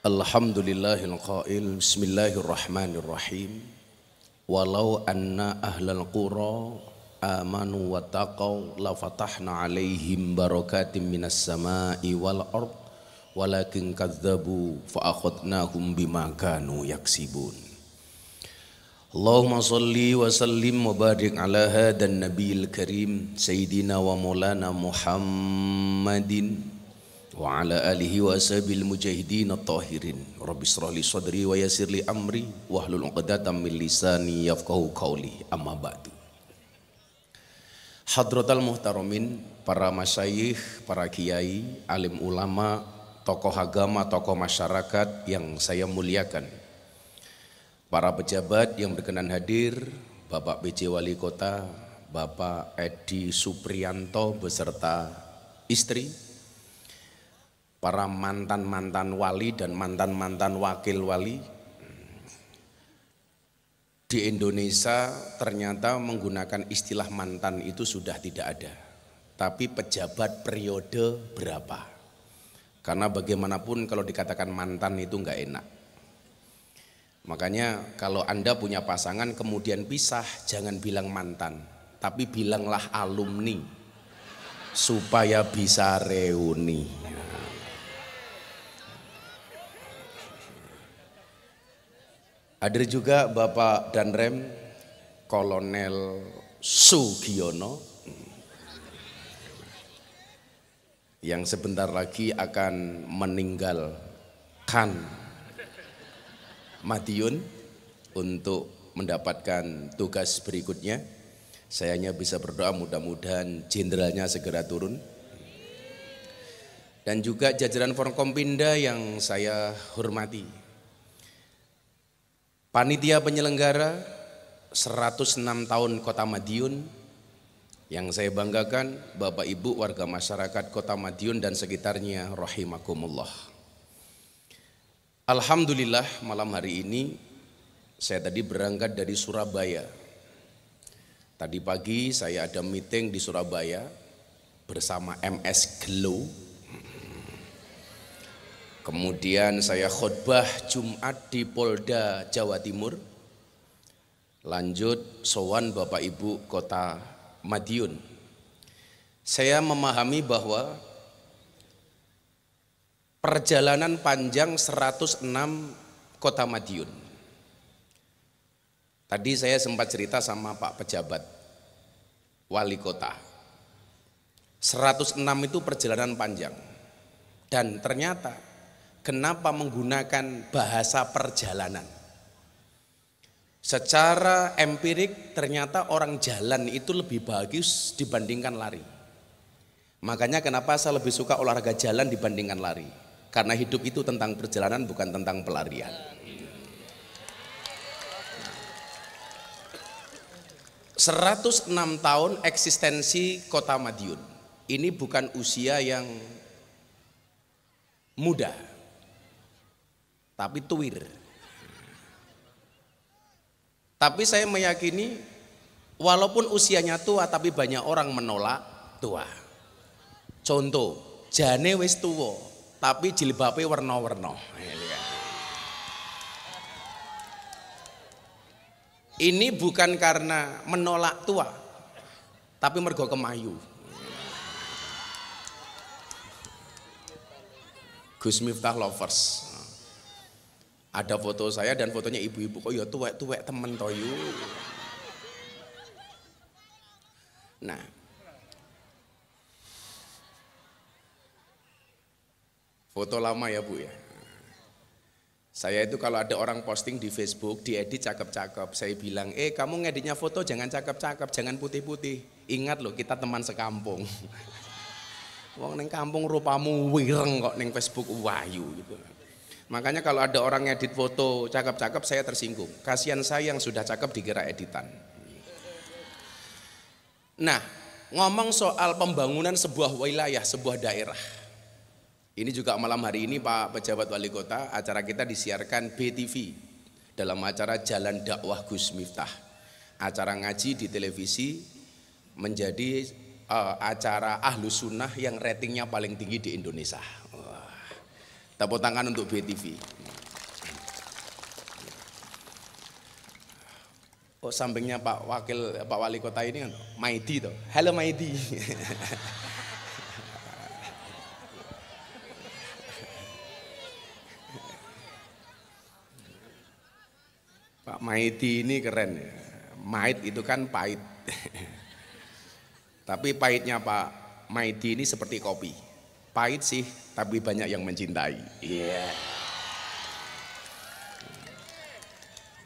Alhamdulillahil qail bismillahirrahmanirrahim walau anna ahlal qura amanu wa taqaw la fatahna alaihim barakatim minas samai wal ard walakin kadzabu fa akhadnahum bima kanu yaksibun Allahumma salli wa sallim wa barik ala hadan nabiyil karim sayyidina wa maulana Muhammadin wa ala alihi wa ashabil mujahidin at-tahirin rabbi israh li sadri wa yassir li amri wahlul 'uqdatam min lisani yafqahu qawli amma ba'du para masyayikh para kiai alim ulama tokoh agama tokoh masyarakat yang saya muliakan para pejabat yang berkenan hadir Bapak BC Wali Kota Bapak Edi Suprianto beserta istri para mantan-mantan wali dan mantan-mantan wakil wali di Indonesia ternyata menggunakan istilah mantan itu sudah tidak ada. Tapi pejabat periode berapa? Karena bagaimanapun kalau dikatakan mantan itu enggak enak. Makanya kalau Anda punya pasangan kemudian pisah, jangan bilang mantan. Tapi bilanglah alumni. Supaya bisa reuni. Hadir juga Bapak Danrem Kolonel Sugiono yang sebentar lagi akan meninggalkan Madiun untuk mendapatkan tugas berikutnya. Saya hanya bisa berdoa mudah-mudahan jenderalnya segera turun. Dan juga jajaran Forkompinda yang saya hormati, Panitia penyelenggara 106 tahun Kota Madiun yang saya banggakan Bapak Ibu warga masyarakat Kota Madiun dan sekitarnya rahimakumullah. Alhamdulillah malam hari ini saya tadi berangkat dari Surabaya. Tadi pagi saya ada meeting di Surabaya bersama MS Glow Kemudian saya khutbah Jumat di Polda, Jawa Timur. Lanjut sowan Bapak Ibu Kota Madiun. Saya memahami bahwa perjalanan panjang 106 Kota Madiun. Tadi saya sempat cerita sama Pak pejabat wali kota. 106 itu perjalanan panjang. Dan ternyata kenapa menggunakan bahasa perjalanan. Secara empirik ternyata orang jalan itu lebih bagus dibandingkan lari. Makanya kenapa saya lebih suka olahraga jalan dibandingkan lari. Karena hidup itu tentang perjalanan bukan tentang pelarian. ...106 tahun eksistensi kota Madiun. Ini bukan usia yang mudah tapi tuwir. Tapi saya meyakini walaupun usianya tua tapi banyak orang menolak tua. Contoh, jane wis tua tapi jilbabe warna-warna. Ini bukan karena menolak tua, tapi mergo kemayu. Gus Miftah Lovers. Ada foto saya dan fotonya ibu-ibu kok ya tuwek-tuwek temen toyu. Nah, foto lama ya bu ya. Saya itu kalau ada orang posting di Facebook, diedit cakep-cakep, saya bilang, eh kamu ngeditnya foto jangan cakep-cakep, jangan putih-putih. Ingat loh, kita teman sekampung. Wong neng kampung rupamu wireng kok neng Facebook wayu gitu. Kan. Makanya kalau ada orang edit foto cakep-cakep saya tersinggung. Kasihan saya yang sudah cakep dikira editan. Nah, ngomong soal pembangunan sebuah wilayah, sebuah daerah. Ini juga malam hari ini Pak Pejabat Wali Kota, acara kita disiarkan BTV dalam acara Jalan Dakwah Gus Miftah. Acara ngaji di televisi menjadi uh, acara ahlu sunnah yang ratingnya paling tinggi di Indonesia. Tepuk tangan untuk BTV. Oh sampingnya Pak Wakil Pak Wali Kota ini kan Maidi tuh. Halo Maidi. Pak Maidi ini keren ya. Maid itu kan pahit. Tapi pahitnya Pak Maidi ini seperti kopi. Pahit sih, tapi banyak yang mencintai. Iya. Yeah.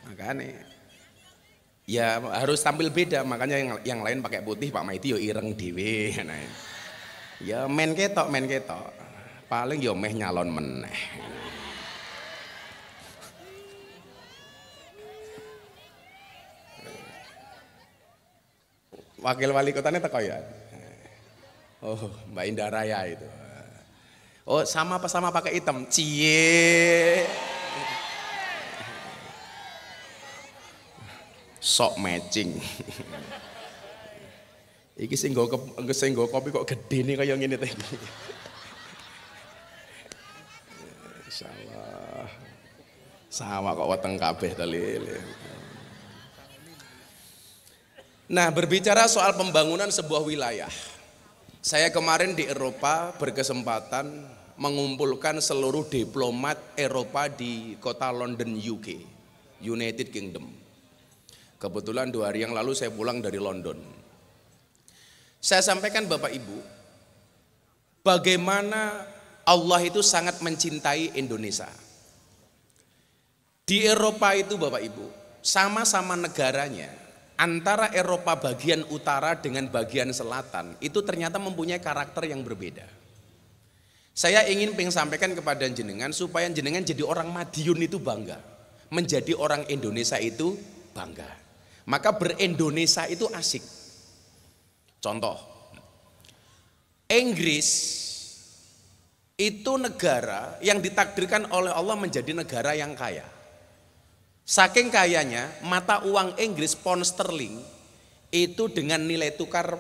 Makanya ya harus tampil beda, makanya yang, yang lain pakai putih Pak Maiti yo ireng dhewe nah. Ya men ketok, men ketok. Paling yo meh nyalon meneh. Wakil wali kotanya teko ya? Oh, Mbak Indah Raya itu. Oh sama apa sama pakai hitam? Cie. Sok matching. Iki sing nggo sing nggo kopi kok gede nih kaya ngene teh. Salah. Sama kok weteng kabeh teli. Nah, berbicara soal pembangunan sebuah wilayah. Saya kemarin di Eropa berkesempatan mengumpulkan seluruh diplomat Eropa di kota London UK, United Kingdom. Kebetulan dua hari yang lalu saya pulang dari London. Saya sampaikan Bapak Ibu, bagaimana Allah itu sangat mencintai Indonesia. Di Eropa itu Bapak Ibu, sama-sama negaranya, antara Eropa bagian utara dengan bagian selatan itu ternyata mempunyai karakter yang berbeda. Saya ingin pengen sampaikan kepada jenengan supaya jenengan jadi orang Madiun itu bangga. Menjadi orang Indonesia itu bangga. Maka berIndonesia itu asik. Contoh, Inggris itu negara yang ditakdirkan oleh Allah menjadi negara yang kaya. Saking kayanya, mata uang Inggris pound sterling itu dengan nilai tukar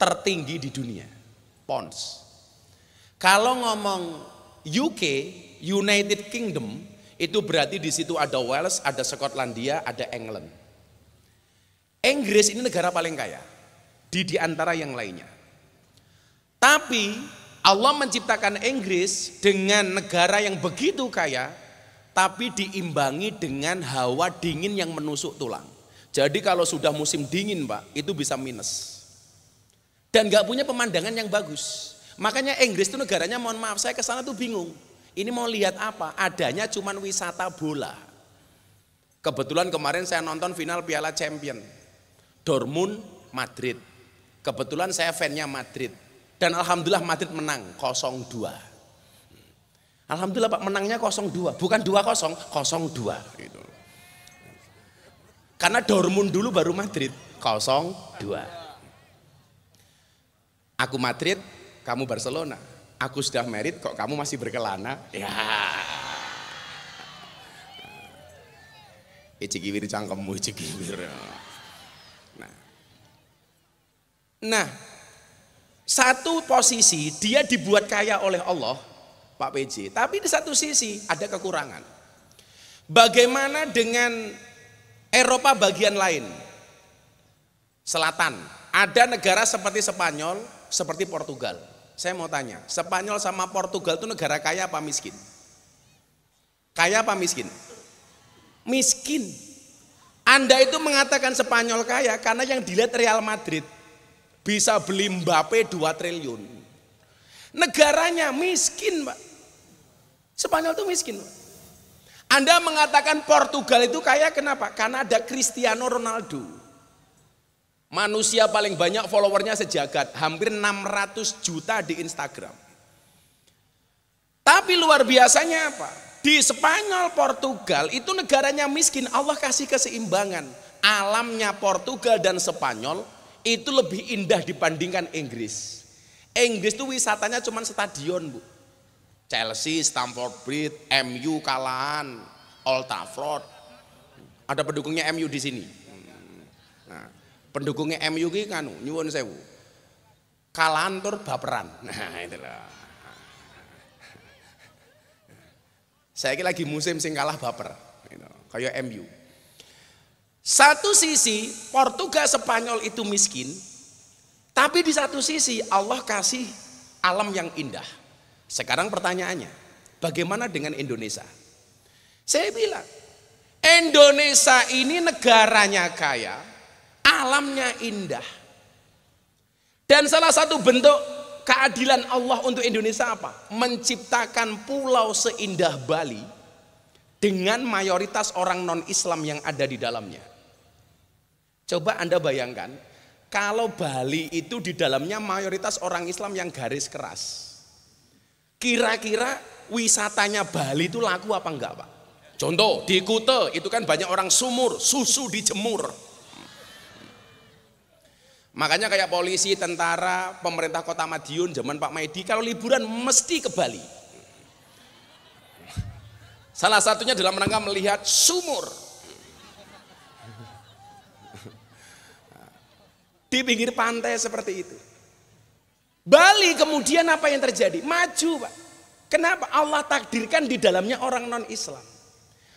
tertinggi di dunia, pounds. Kalau ngomong UK, United Kingdom, itu berarti di situ ada Wales, ada Skotlandia, ada England. Inggris ini negara paling kaya di di antara yang lainnya. Tapi Allah menciptakan Inggris dengan negara yang begitu kaya tapi diimbangi dengan hawa dingin yang menusuk tulang. Jadi kalau sudah musim dingin, Pak, itu bisa minus. Dan gak punya pemandangan yang bagus. Makanya Inggris itu negaranya mohon maaf saya ke sana tuh bingung. Ini mau lihat apa? Adanya cuman wisata bola. Kebetulan kemarin saya nonton final Piala Champion. Dortmund Madrid. Kebetulan saya fannya Madrid. Dan alhamdulillah Madrid menang 0-2. Alhamdulillah Pak menangnya 0-2, bukan 2-0, 0-2 gitu. Karena Dortmund dulu baru Madrid 0-2. Aku Madrid, kamu Barcelona, aku sudah merit kok kamu masih berkelana? Ya. Icikiwir cangkemmu icikiwir. Ya. Nah. nah, satu posisi dia dibuat kaya oleh Allah, Pak PJ. Tapi di satu sisi ada kekurangan. Bagaimana dengan Eropa bagian lain? Selatan. Ada negara seperti Spanyol, seperti Portugal saya mau tanya, Spanyol sama Portugal itu negara kaya apa miskin? Kaya apa miskin? Miskin. Anda itu mengatakan Spanyol kaya karena yang dilihat Real Madrid bisa beli Mbappe 2 triliun. Negaranya miskin, Pak. Spanyol itu miskin, Pak. Anda mengatakan Portugal itu kaya kenapa? Karena ada Cristiano Ronaldo. Manusia paling banyak followernya sejagat, hampir 600 juta di Instagram. Tapi luar biasanya apa? Di Spanyol, Portugal itu negaranya miskin, Allah kasih keseimbangan. Alamnya Portugal dan Spanyol itu lebih indah dibandingkan Inggris. Inggris itu wisatanya cuma stadion, Bu. Chelsea, Stamford Bridge, MU kalahan, Old Trafford. Ada pendukungnya MU di sini pendukungnya MU ini kan nyuwun sewu. Kalahan tur baperan. Nah, itu Saya ini lagi musim sing kalah baper. Gitu. Kayak MU. Satu sisi Portugal Spanyol itu miskin, tapi di satu sisi Allah kasih alam yang indah. Sekarang pertanyaannya, bagaimana dengan Indonesia? Saya bilang, Indonesia ini negaranya kaya, alamnya indah. Dan salah satu bentuk keadilan Allah untuk Indonesia apa? Menciptakan pulau seindah Bali dengan mayoritas orang non-Islam yang ada di dalamnya. Coba Anda bayangkan, kalau Bali itu di dalamnya mayoritas orang Islam yang garis keras. Kira-kira wisatanya Bali itu laku apa enggak, Pak? Contoh, di Kute itu kan banyak orang sumur, susu dijemur. Makanya kayak polisi, tentara, pemerintah kota Madiun zaman Pak Maidi kalau liburan mesti ke Bali. Salah satunya dalam rangka melihat sumur. Di pinggir pantai seperti itu. Bali kemudian apa yang terjadi? Maju Pak. Kenapa? Allah takdirkan di dalamnya orang non-Islam.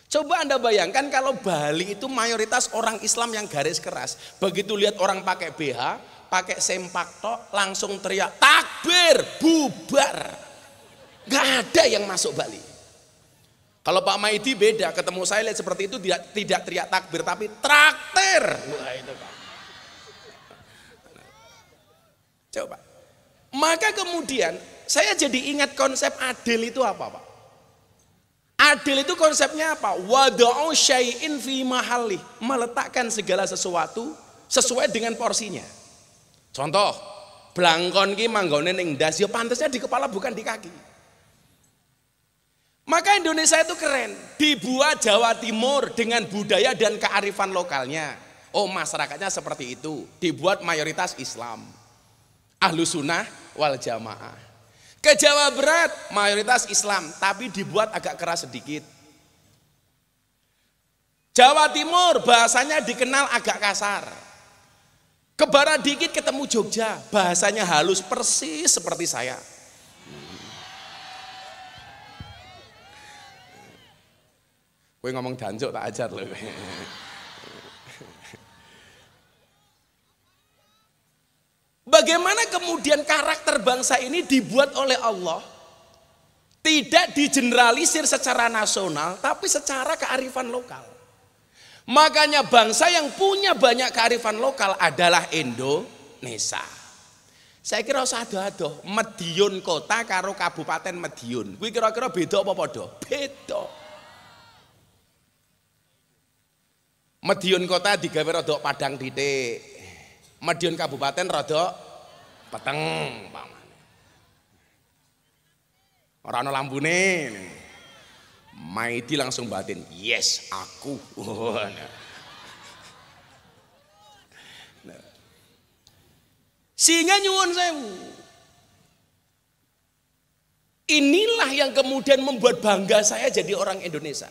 Coba Anda bayangkan kalau Bali itu mayoritas orang Islam yang garis keras. Begitu lihat orang pakai BH, pakai sempak tok, langsung teriak takbir, bubar. Gak ada yang masuk Bali. Kalau Pak Maidi beda, ketemu saya lihat seperti itu tidak tidak teriak takbir tapi traktir. Wah itu Pak. Coba. Maka kemudian saya jadi ingat konsep adil itu apa Pak? Adil itu konsepnya apa? Wada'u syai'in fi ma'halih, Meletakkan segala sesuatu sesuai dengan porsinya. Contoh, blangkon ki manggone ning ndas ya pantasnya di kepala bukan di kaki. Maka Indonesia itu keren, dibuat Jawa Timur dengan budaya dan kearifan lokalnya. Oh, masyarakatnya seperti itu, dibuat mayoritas Islam. Ahlu sunnah wal jamaah. Ke Jawa Barat mayoritas Islam, tapi dibuat agak keras sedikit. Jawa Timur bahasanya dikenal agak kasar. Ke barat dikit ketemu Jogja, bahasanya halus persis seperti saya. Gue ngomong danjuk tak ajar loh. Bagaimana kemudian karakter bangsa ini dibuat oleh Allah? Tidak digeneralisir secara nasional, tapi secara kearifan lokal. Makanya bangsa yang punya banyak kearifan lokal adalah Indonesia. Saya kira usah ada ado Medion kota karo kabupaten Medion. Kuwi kira-kira beda apa padha? Beda. Medion kota digawe rodok padang titik, Madiun kabupaten rada peteng pamane. Ora ana lambune. Maidi langsung batin, "Yes, aku." nah. Sehingga nyuwun sewu. Inilah yang kemudian membuat bangga saya jadi orang Indonesia.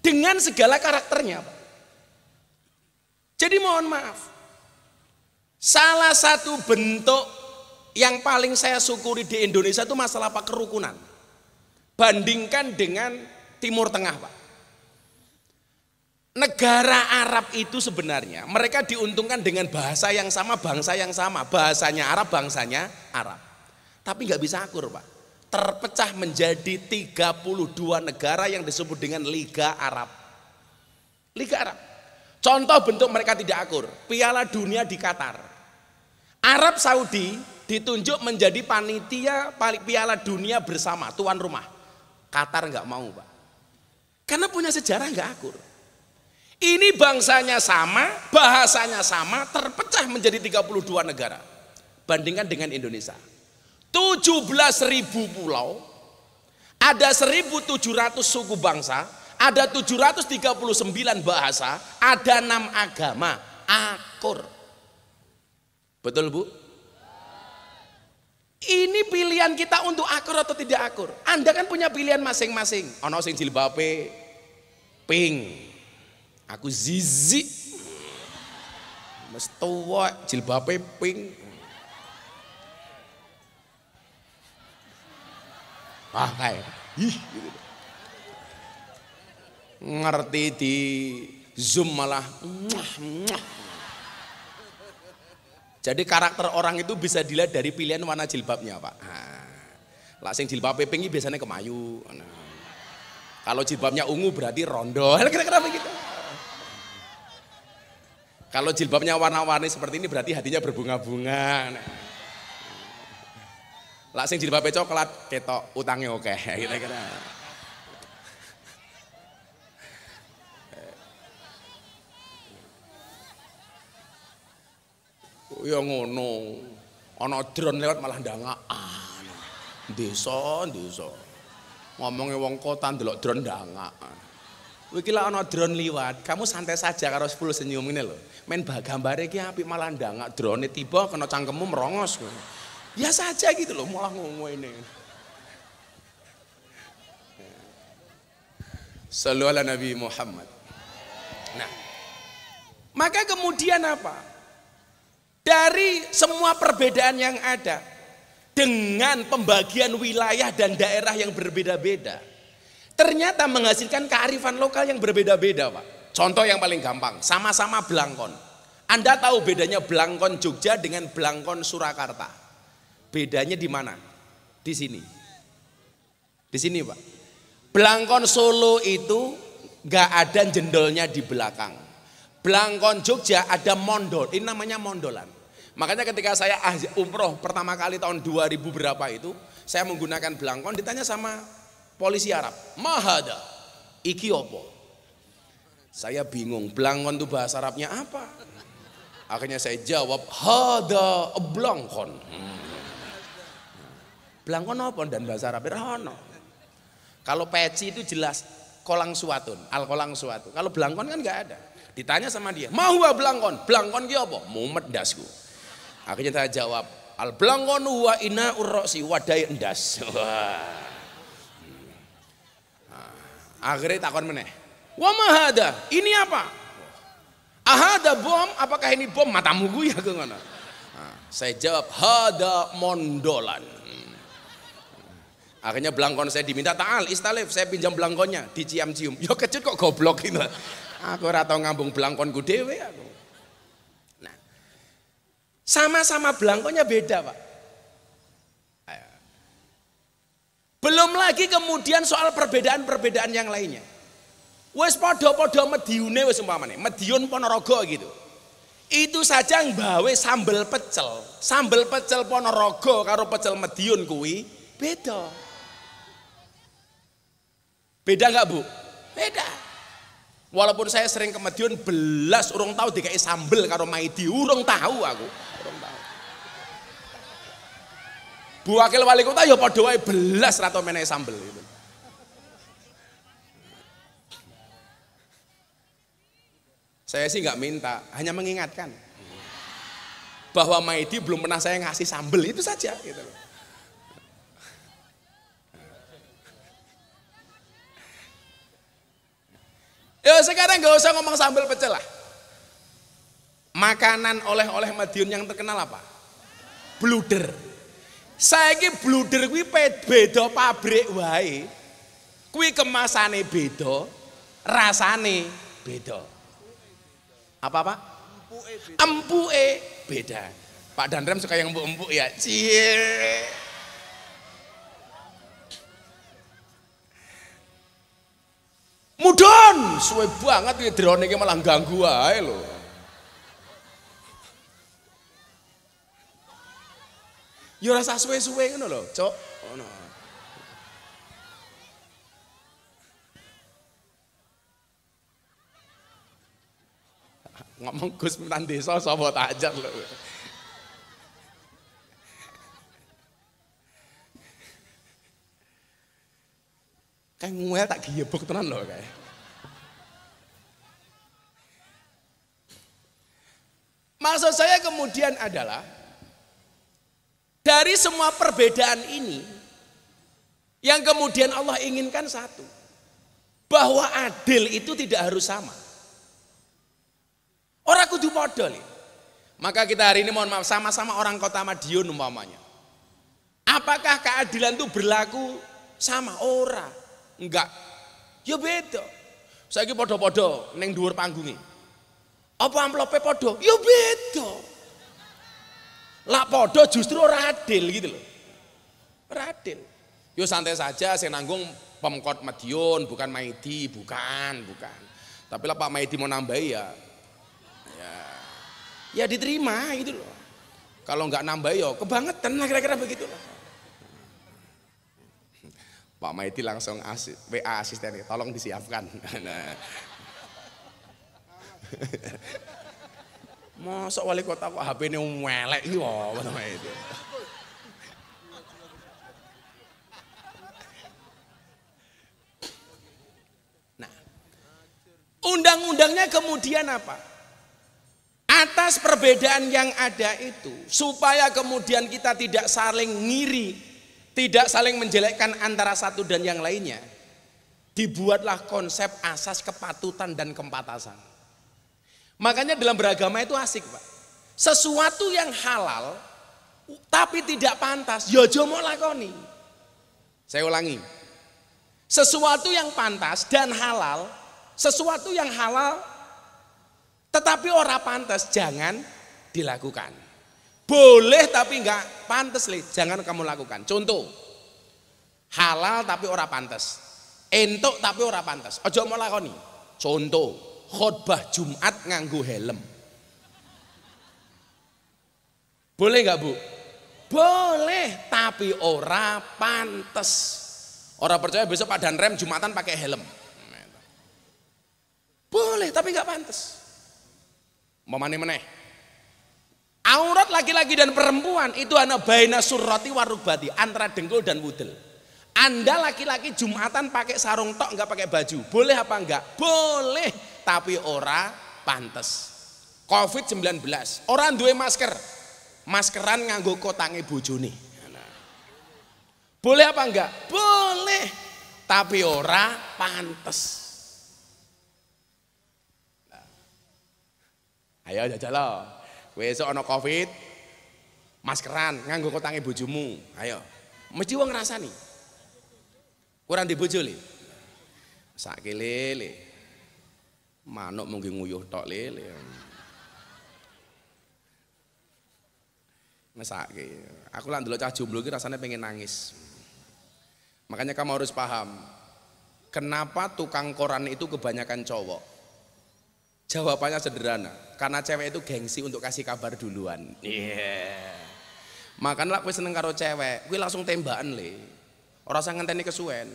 Dengan segala karakternya, Pak. Jadi mohon maaf. Salah satu bentuk yang paling saya syukuri di Indonesia itu masalah apa kerukunan. Bandingkan dengan Timur Tengah, Pak. Negara Arab itu sebenarnya mereka diuntungkan dengan bahasa yang sama, bangsa yang sama, bahasanya Arab, bangsanya Arab. Tapi nggak bisa akur, Pak. Terpecah menjadi 32 negara yang disebut dengan Liga Arab. Liga Arab. Contoh bentuk mereka tidak akur. Piala Dunia di Qatar. Arab Saudi ditunjuk menjadi panitia Piala Dunia bersama tuan rumah. Qatar nggak mau, Pak. Karena punya sejarah nggak akur. Ini bangsanya sama, bahasanya sama, terpecah menjadi 32 negara. Bandingkan dengan Indonesia. 17.000 pulau, ada 1.700 suku bangsa, ada 739 bahasa, ada enam agama, akur. Betul Bu? Ini pilihan kita untuk akur atau tidak akur. Anda kan punya pilihan masing-masing. Ono sing jilbabe pink. Aku zizi. mestuwa tuwa jilbabe pink. Pakai. Ih, gitu ngerti di zoom malah muah, muah. jadi karakter orang itu bisa dilihat dari pilihan warna jilbabnya pak lah sing jilbab ini biasanya kemayu nah. kalau jilbabnya ungu berarti rondo kira-kira begitu kalau jilbabnya warna-warni seperti ini berarti hatinya berbunga-bunga nah. lah sing jilbabnya coklat ketok utangnya oke kira-kira ya ngono. Ana drone lewat malah ndangaan ah, Desa, desa. ngomongnya wong kota ndelok drone ndangakan. Iki lah ana drone liwat, kamu santai saja karo 10 senyum ini lho. main bah gambare iki apik malah ndangak drone tiba kena cangkemmu merongos. Ya saja gitu loh, malah ngomong ini. Sallallahu Nabi Muhammad. Nah, maka kemudian apa? Dari semua perbedaan yang ada dengan pembagian wilayah dan daerah yang berbeda-beda, ternyata menghasilkan kearifan lokal yang berbeda-beda, Pak. Contoh yang paling gampang, sama-sama Blangkon. Anda tahu bedanya Blangkon Jogja dengan Blangkon Surakarta? Bedanya di mana? Di sini. Di sini, Pak. Blangkon Solo itu nggak ada jendolnya di belakang. Blangkon Jogja ada mondol, ini namanya mondolan. Makanya ketika saya umroh pertama kali tahun 2000 berapa itu, saya menggunakan belangkon ditanya sama polisi Arab, "Mahada iki opo?" Saya bingung, belangkon itu bahasa Arabnya apa? Akhirnya saya jawab, "Hada belangkon." Hmm. Belangkon apa dan bahasa Arabnya rahono. Kalau peci itu jelas kolang suatun, al kolang suatu. Kalau belangkon kan nggak ada. Ditanya sama dia, "Mau belangkon?" Belangkon ki opo? Mumet dasku. Akhirnya saya jawab, al blangkon wa ina urrosi wadai endas. Wah. Hmm. Akhirnya takon meneh. Wa mahada, ini apa? Ahada bom, apakah ini bom matamu gue ya mana? Saya jawab hada mondolan. Akhirnya belangkon saya diminta taal istalif saya pinjam belangkonnya dicium cium Yo kecil kok goblok ini. Aku ratau ngambung belangkon dhewe aku. Sama-sama belangkonya beda Pak. Belum lagi kemudian soal perbedaan-perbedaan yang lainnya. Wes podo-podo mediune wes umpamane, mediun Ponorogo gitu. Itu saja yang bawe sambel pecel. Sambel pecel Ponorogo karo pecel mediun kuwi beda. Beda nggak Bu? Beda. Walaupun saya sering ke Medion belas urung tahu dikai sambel karo maidi urung tahu aku. Bu wakil wali kota ya padha wae belas rato menek sambel gitu. Saya sih nggak minta, hanya mengingatkan bahwa Maidi belum pernah saya ngasih sambel itu saja gitu Ya sekarang nggak usah ngomong sambal pecel lah. Makanan oleh-oleh Madiun yang terkenal apa? Bluder saya ini bluder kuwi beda pabrik wae. Kuwi kemasane beda, rasane beda. Apa Pak? Empuke beda. beda. Pak Dandrem suka yang empuk-empuk ya. Cie. Mudon, suwe banget iki drone iki malah ganggu ae lho. Ya rasa suwe-suwe ngono lho, Cok. Ngono. Ngomong Gus Mentan desa sapa tak ajar lho. Kayak nguel tak giyebuk tenan lho kayak. Maksud saya kemudian adalah dari semua perbedaan ini, yang kemudian Allah inginkan satu, bahwa adil itu tidak harus sama. Orang kudu modal. Ya. Maka kita hari ini mohon maaf sama-sama orang kota Madiun umpamanya. Apakah keadilan itu berlaku sama orang? Enggak. Ya beda. ini podo podo neng dhuwur panggungi. Apa amplope podo? Ya beda. Lapodo justru radil gitu loh. radil. Yo santai saja saya nanggung pemkot Madiun bukan Maidi, bukan, bukan. Tapi lah Pak Maidi mau nambah ya. Ya, ya diterima gitu loh. Kalau nggak nambah yo kebangetan lah kira-kira begitu loh. Pak Maidi langsung asis, WA asistennya, tolong disiapkan. Nah. Mosok wali kota kok HP ini melek iki apa sama itu. Nah, undang-undangnya kemudian apa? Atas perbedaan yang ada itu, supaya kemudian kita tidak saling ngiri, tidak saling menjelekkan antara satu dan yang lainnya, dibuatlah konsep asas kepatutan dan kempatasan. Makanya dalam beragama itu asik, Pak. Sesuatu yang halal tapi tidak pantas, ya jomo lakoni. Saya ulangi. Sesuatu yang pantas dan halal, sesuatu yang halal tetapi ora pantas jangan dilakukan. Boleh tapi enggak pantas, li. jangan kamu lakukan. Contoh, halal tapi ora pantas. Entuk tapi ora pantas. Ojo mau lakoni. Contoh, khotbah Jumat nganggu helm. Boleh nggak bu? Boleh, tapi ora pantas. Orang percaya besok Pak Danrem Jumatan pakai helm. Boleh, tapi nggak pantas. Mamane meneh. Aurat laki-laki dan perempuan itu ana baina surrati warubati, antara dengkul dan wudel. Anda laki-laki Jumatan pakai sarung tok nggak pakai baju. Boleh apa enggak? Boleh tapi ora pantas. Covid-19 orang duwe masker. Maskeran nganggo kotange bojone. Boleh apa enggak? Boleh. Tapi ora pantas. Ayo jajal lo. Besok ono Covid maskeran nganggo kotange bojomu. Ayo. Mesti wong nih. Kurang dibojo le. Sakile manuk mungkin nguyuh tok lele ngesake ya. aku lah dulu cah jomblo ki rasanya pengen nangis makanya kamu harus paham kenapa tukang koran itu kebanyakan cowok jawabannya sederhana karena cewek itu gengsi untuk kasih kabar duluan iya yeah. makanya aku seneng karo cewek gue langsung tembakan le orang sangat ngenteni kesuwen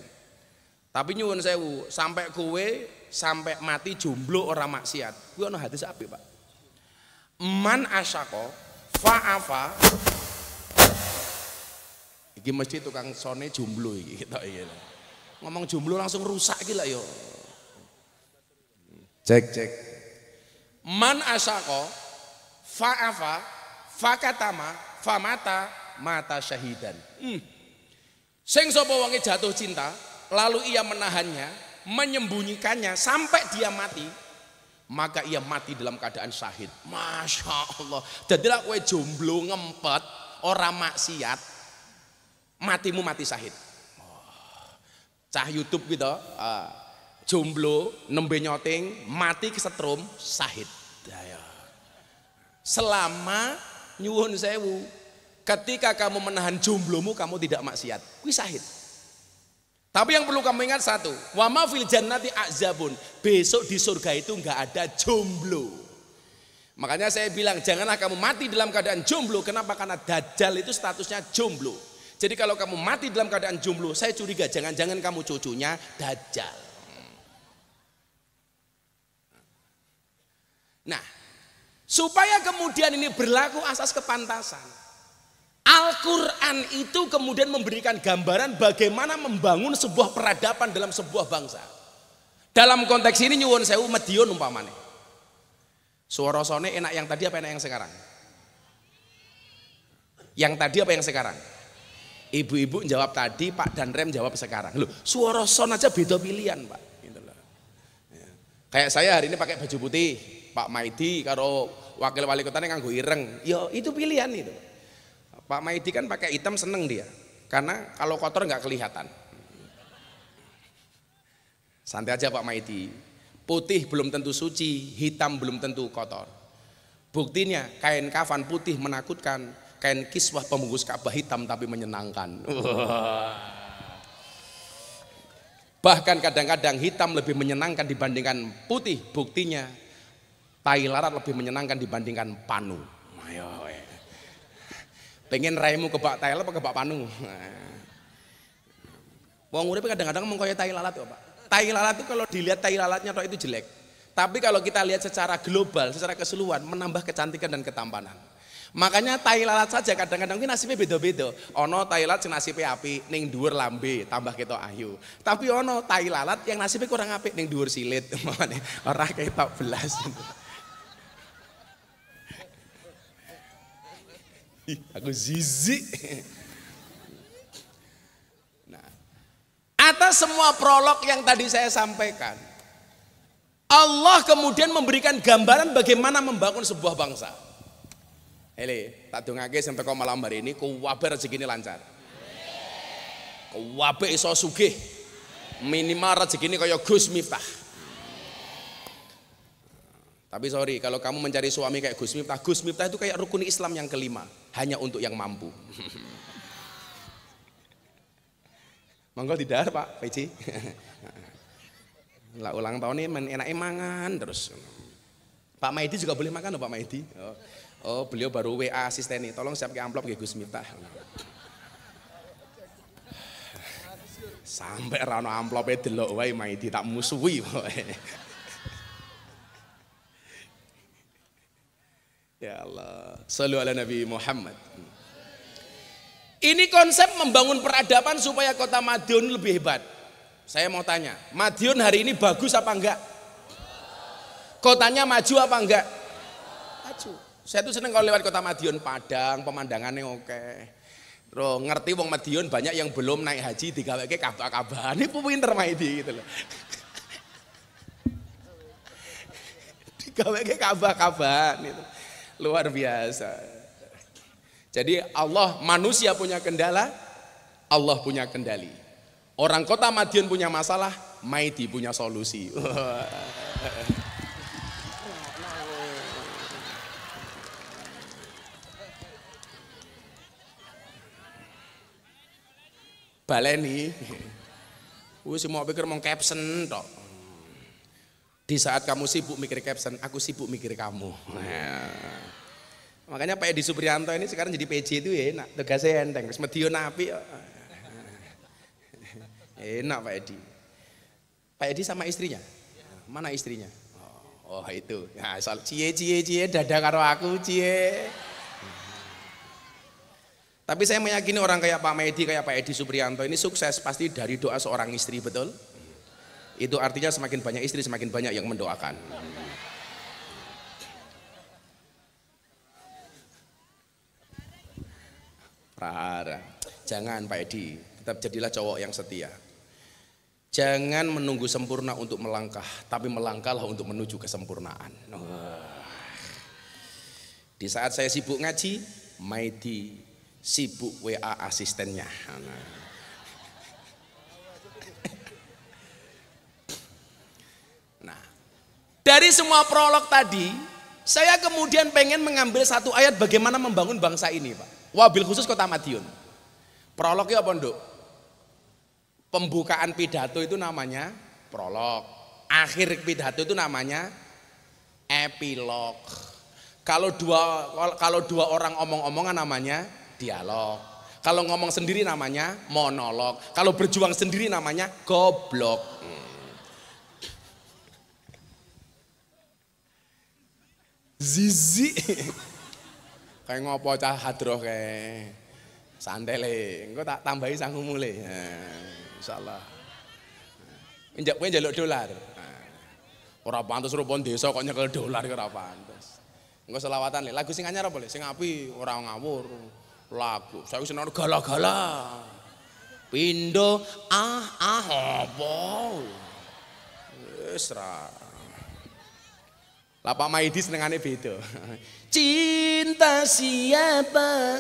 tapi nyuwun sewu sampai kue sampai mati jomblo orang maksiat. gue no hadis apa Pak. Man asyako fa'afa Iki mesti tukang sone jomblo iki gitu, Ngomong jomblo langsung rusak iki lah yo. Cek cek. Man asyako fa'afa fakatama famata mata syahidan. Hmm. Sing sapa wonge jatuh cinta lalu ia menahannya menyembunyikannya sampai dia mati maka ia mati dalam keadaan syahid Masya Allah Jadi lah kue jomblo ngempet orang maksiat matimu mati syahid cah youtube gitu uh, jomblo nembe nyoting mati kesetrum syahid selama nyuhun sewu ketika kamu menahan jomblomu kamu tidak maksiat kuwi syahid tapi yang perlu kamu ingat satu, wama fil jannati azabun. Besok di surga itu enggak ada jomblo. Makanya saya bilang janganlah kamu mati dalam keadaan jomblo. Kenapa? Karena dajjal itu statusnya jomblo. Jadi kalau kamu mati dalam keadaan jomblo, saya curiga jangan-jangan kamu cucunya dajjal. Nah, supaya kemudian ini berlaku asas kepantasan. Al-Quran itu kemudian memberikan gambaran bagaimana membangun sebuah peradaban dalam sebuah bangsa. Dalam konteks ini nyuwun sewu medion umpamane. Suara sone enak yang tadi apa enak yang sekarang? Yang tadi apa yang sekarang? Ibu-ibu jawab tadi, Pak dan Rem jawab sekarang. Loh, suara son aja beda pilihan, Pak. Gitu ya. Kayak saya hari ini pakai baju putih, Pak Maidi kalau wakil wali kotanya nganggu ireng. Yo, ya, itu pilihan itu. Pak Maidi kan pakai hitam seneng dia. Karena kalau kotor nggak kelihatan. Santai aja Pak Maidi. Putih belum tentu suci, hitam belum tentu kotor. Buktinya kain kafan putih menakutkan, kain kiswah pembungkus Ka'bah hitam tapi menyenangkan. Bahkan kadang-kadang hitam lebih menyenangkan dibandingkan putih. Buktinya tai larat lebih menyenangkan dibandingkan panu. Ayo, ayo. Pengen raimu ke Pak tai apa ke pak panu. Nah. Wong uripe kadang-kadang mengkoyo tai lalat ya, Pak. Tai lalat itu kalau dilihat tai lalatnya itu jelek. Tapi kalau kita lihat secara global, secara keseluruhan menambah kecantikan dan ketampanan. Makanya tai lalat saja kadang-kadang mungkin nasibnya beda-beda. Ono tai lalat sing nasibe apik ning dhuwur lambe tambah ketok ayu. Tapi ono tai lalat yang nasibnya kurang apik ning dhuwur silit. Ora ketok belas. Aku zizi. Nah, atas semua prolog yang tadi saya sampaikan, Allah kemudian memberikan gambaran bagaimana membangun sebuah bangsa. Hele, tak dongake sing teko malam hari ini kuwabe rezekine lancar. Kuwabe iso sugih. Minimal rezekine kaya Gus Miftah. Tapi sorry, kalau kamu mencari suami kayak Gus Miftah, Gus Miftah itu kayak rukun Islam yang kelima hanya untuk yang mampu. Monggo dar Pak PC. lah ulang tahun ini men enak mangan terus. Pak Maidi juga boleh makan loh Pak Maidi. Oh, oh beliau baru WA asisten nih, tolong siapkan amplop ke Gus Mita. Sampai rano amplopnya delok wae Maidi tak musuhi wae. Ya Allah. Selalu ala Nabi Muhammad. Ini konsep membangun peradaban supaya kota Madiun lebih hebat. Saya mau tanya, Madiun hari ini bagus apa enggak? Kotanya maju apa enggak? Maju. Saya tuh seneng kalau lewat kota Madiun, Padang, pemandangannya oke. Terus ngerti wong Madiun banyak yang belum naik haji KWK kabah-kabahan. Ini pemimpin termaidi gitu loh. KWK kabah-kabahan itu. Luar biasa. Jadi Allah manusia punya kendala, Allah punya kendali. Orang kota Madiun punya masalah, Maidi punya solusi. Baleni. Wis mau pikir mau caption tok. Di saat kamu sibuk mikir caption, aku sibuk mikir kamu. Nah. Makanya Pak Edi Suprianto ini sekarang jadi PJ itu ya enak, tugasnya enteng. Terus medion napi Enak Pak Edi. Pak Edi sama istrinya? Mana istrinya? Oh, itu. Nah, ya, soal cie cie cie dada karo aku cie. Tapi saya meyakini orang kayak Pak Medi, kayak Pak Edi Suprianto ini sukses pasti dari doa seorang istri, betul? Itu artinya semakin banyak istri semakin banyak yang mendoakan. Rara. Jangan Pak Edi, tetap jadilah cowok yang setia. Jangan menunggu sempurna untuk melangkah, tapi melangkahlah untuk menuju kesempurnaan. Di saat saya sibuk ngaji, Maidi sibuk WA asistennya. Nah. Dari semua prolog tadi, saya kemudian pengen mengambil satu ayat bagaimana membangun bangsa ini, Pak. Wabil khusus kota Madiun. Prolognya apa, Nduk? Pembukaan pidato itu namanya prolog. Akhir pidato itu namanya epilog. Kalau dua kalau dua orang omong-omongan namanya dialog. Kalau ngomong sendiri namanya monolog. Kalau berjuang sendiri namanya goblok. Hmm. Zizi. kayak ngopo cah hadroh kayak. Santai enggak engko tak tambahi sangumu le. Nah, insyaallah. Injak kowe njaluk dolar. Ora pantes rupon desa kok nyekel dolar ora pantes. Engko selawatan le. Lagu sing anyar apa le? Sing api orang ngawur. Lagu saiki seneng gala-gala. Pindo ah ah apa? serah. Lapa Maidi senengane beda. Cinta siapa?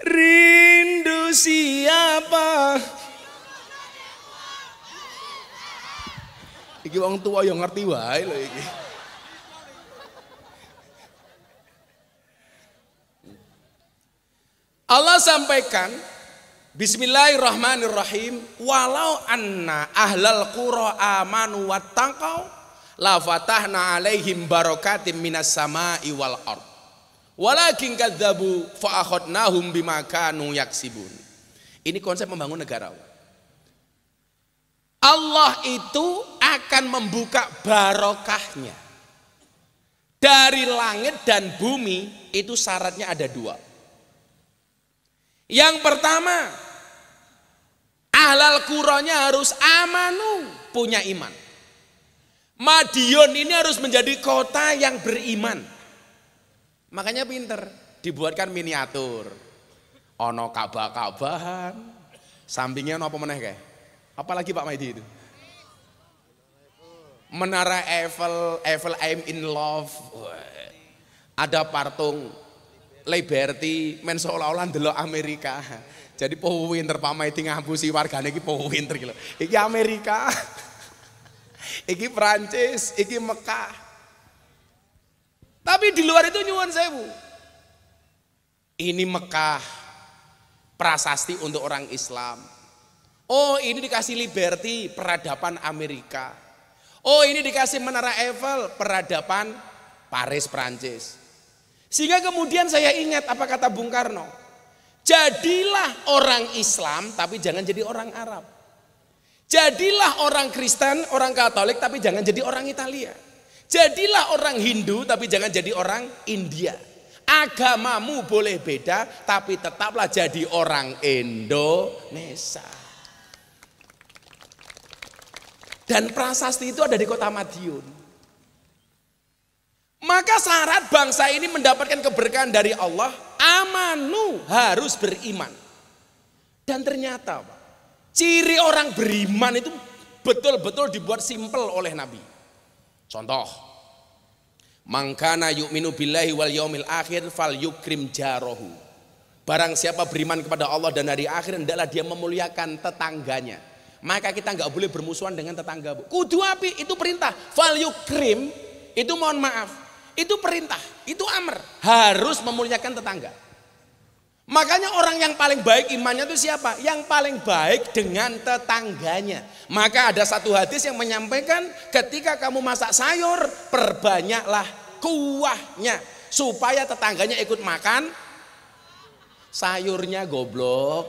Rindu siapa? Iki wong tua yang ngerti wae lho iki. Allah sampaikan Bismillahirrahmanirrahim. Walau anna ahlal qura amanu wattaqau la fatahna alaihim barakatim minas sama'i wal ard. Walakin kadzabu fa akhadnahum bima kanu yaksibun. Ini konsep membangun negara. Allah itu akan membuka barokahnya dari langit dan bumi itu syaratnya ada dua. Yang pertama, Ahlal kuronya harus amanu, punya iman. Madiun ini harus menjadi kota yang beriman. Makanya pinter, dibuatkan miniatur. Ono kabah-kabahan, sampingnya ono apa meneh kayak? Apalagi Pak Maidi itu? Menara Eiffel, Eiffel I'm in love. Ada partung Liberty, men seolah-olah Amerika. Jadi po winter Pak Maiti ngabusi wargane iki po winter iki Amerika. iki Prancis, iki Mekah. Tapi di luar itu nyuwun sewu. Ini Mekah prasasti untuk orang Islam. Oh, ini dikasih liberty peradaban Amerika. Oh, ini dikasih menara Eiffel peradaban Paris Prancis. Sehingga kemudian saya ingat apa kata Bung Karno. Jadilah orang Islam tapi jangan jadi orang Arab. Jadilah orang Kristen, orang Katolik tapi jangan jadi orang Italia. Jadilah orang Hindu tapi jangan jadi orang India. Agamamu boleh beda tapi tetaplah jadi orang Indonesia. Dan prasasti itu ada di kota Madiun. Maka syarat bangsa ini mendapatkan keberkahan dari Allah amanu harus beriman. Dan ternyata Pak, ciri orang beriman itu betul-betul dibuat simpel oleh Nabi. Contoh, mangkana yu'minu billahi wal yaumil akhir fal yukrim jarohu. Barang siapa beriman kepada Allah dan hari akhir hendaklah dia memuliakan tetangganya. Maka kita nggak boleh bermusuhan dengan tetangga. Kudu api itu perintah. Fal yukrim itu mohon maaf itu perintah, itu amr. Harus memuliakan tetangga. Makanya orang yang paling baik imannya itu siapa? Yang paling baik dengan tetangganya. Maka ada satu hadis yang menyampaikan ketika kamu masak sayur, perbanyaklah kuahnya. Supaya tetangganya ikut makan sayurnya goblok.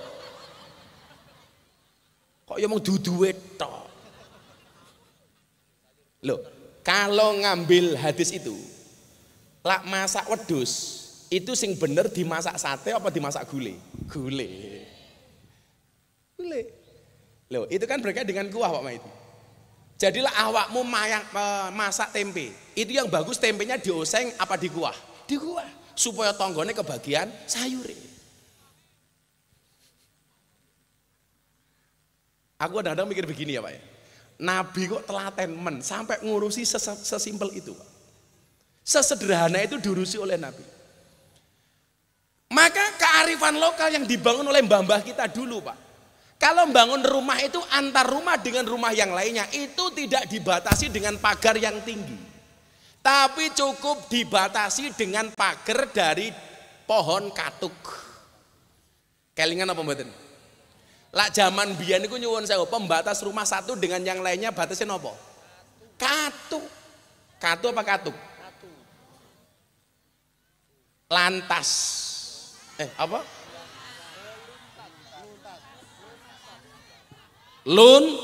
Kok ya mau duduk toh? Loh, kalau ngambil hadis itu, Lak masak wedus itu sing bener dimasak sate apa dimasak gule? Gule. Gule. Loh, itu kan berkait dengan kuah Pak itu. Jadilah awakmu masak tempe. Itu yang bagus tempenya dioseng apa di kuah? Di kuah. supaya tonggone kebagian sayur. Aku kadang-kadang mikir begini ya Pak ya. Nabi kok telaten men sampai ngurusi sesimpel itu Pak. Sesederhana itu diurusi oleh Nabi. Maka kearifan lokal yang dibangun oleh mbah-mbah kita dulu, Pak. Kalau bangun rumah itu antar rumah dengan rumah yang lainnya itu tidak dibatasi dengan pagar yang tinggi. Tapi cukup dibatasi dengan pagar dari pohon katuk. Kelingan apa mboten? Lah zaman biyen niku nyuwun saya pembatas rumah satu dengan yang lainnya batasnya nopo? Katuk. Katuk apa katuk? lantas eh apa lun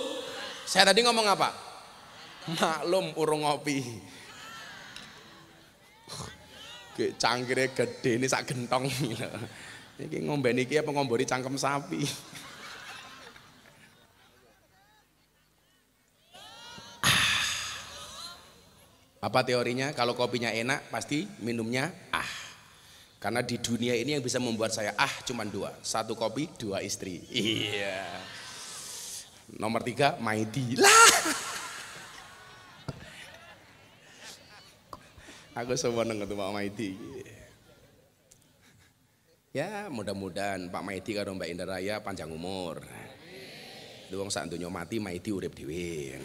saya tadi ngomong apa maklum urung ngopi Kayak cangkirnya gede ini sak gentong ini ngombe niki apa ngombori cangkem sapi ah. Apa teorinya? Kalau kopinya enak, pasti minumnya ah. Karena di dunia ini yang bisa membuat saya ah cuman dua. Satu kopi, dua istri. Iya. Nomor tiga, Maidi. Lah. Aku seneng ketemu Pak Maidi. Ya mudah-mudahan Pak Maidi karo Mbak Indra Raya panjang umur. Doang saat dunia mati Maidi urip dewi.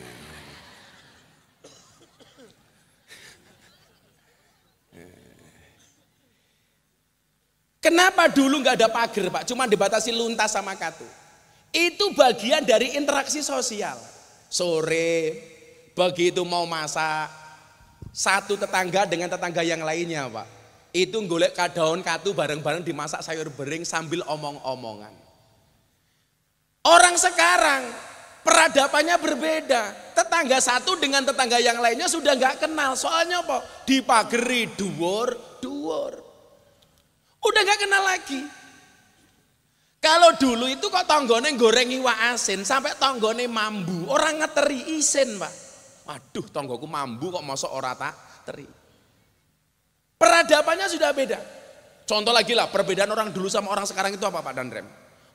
Kenapa dulu nggak ada pagar pak? Cuma dibatasi luntas sama katu. Itu bagian dari interaksi sosial. Sore begitu mau masak satu tetangga dengan tetangga yang lainnya pak. Itu golek daun katu bareng-bareng dimasak sayur bering sambil omong-omongan. Orang sekarang peradabannya berbeda. Tetangga satu dengan tetangga yang lainnya sudah nggak kenal. Soalnya apa? Dipageri duor, duor. Udah gak kenal lagi. Kalau dulu itu kok tonggone goreng iwa asin sampai tonggone mambu, orang ngeteri isin, Pak. Waduh, tonggoku mambu kok masuk ora tak teri. Peradabannya sudah beda. Contoh lagi lah, perbedaan orang dulu sama orang sekarang itu apa Pak Dandrem?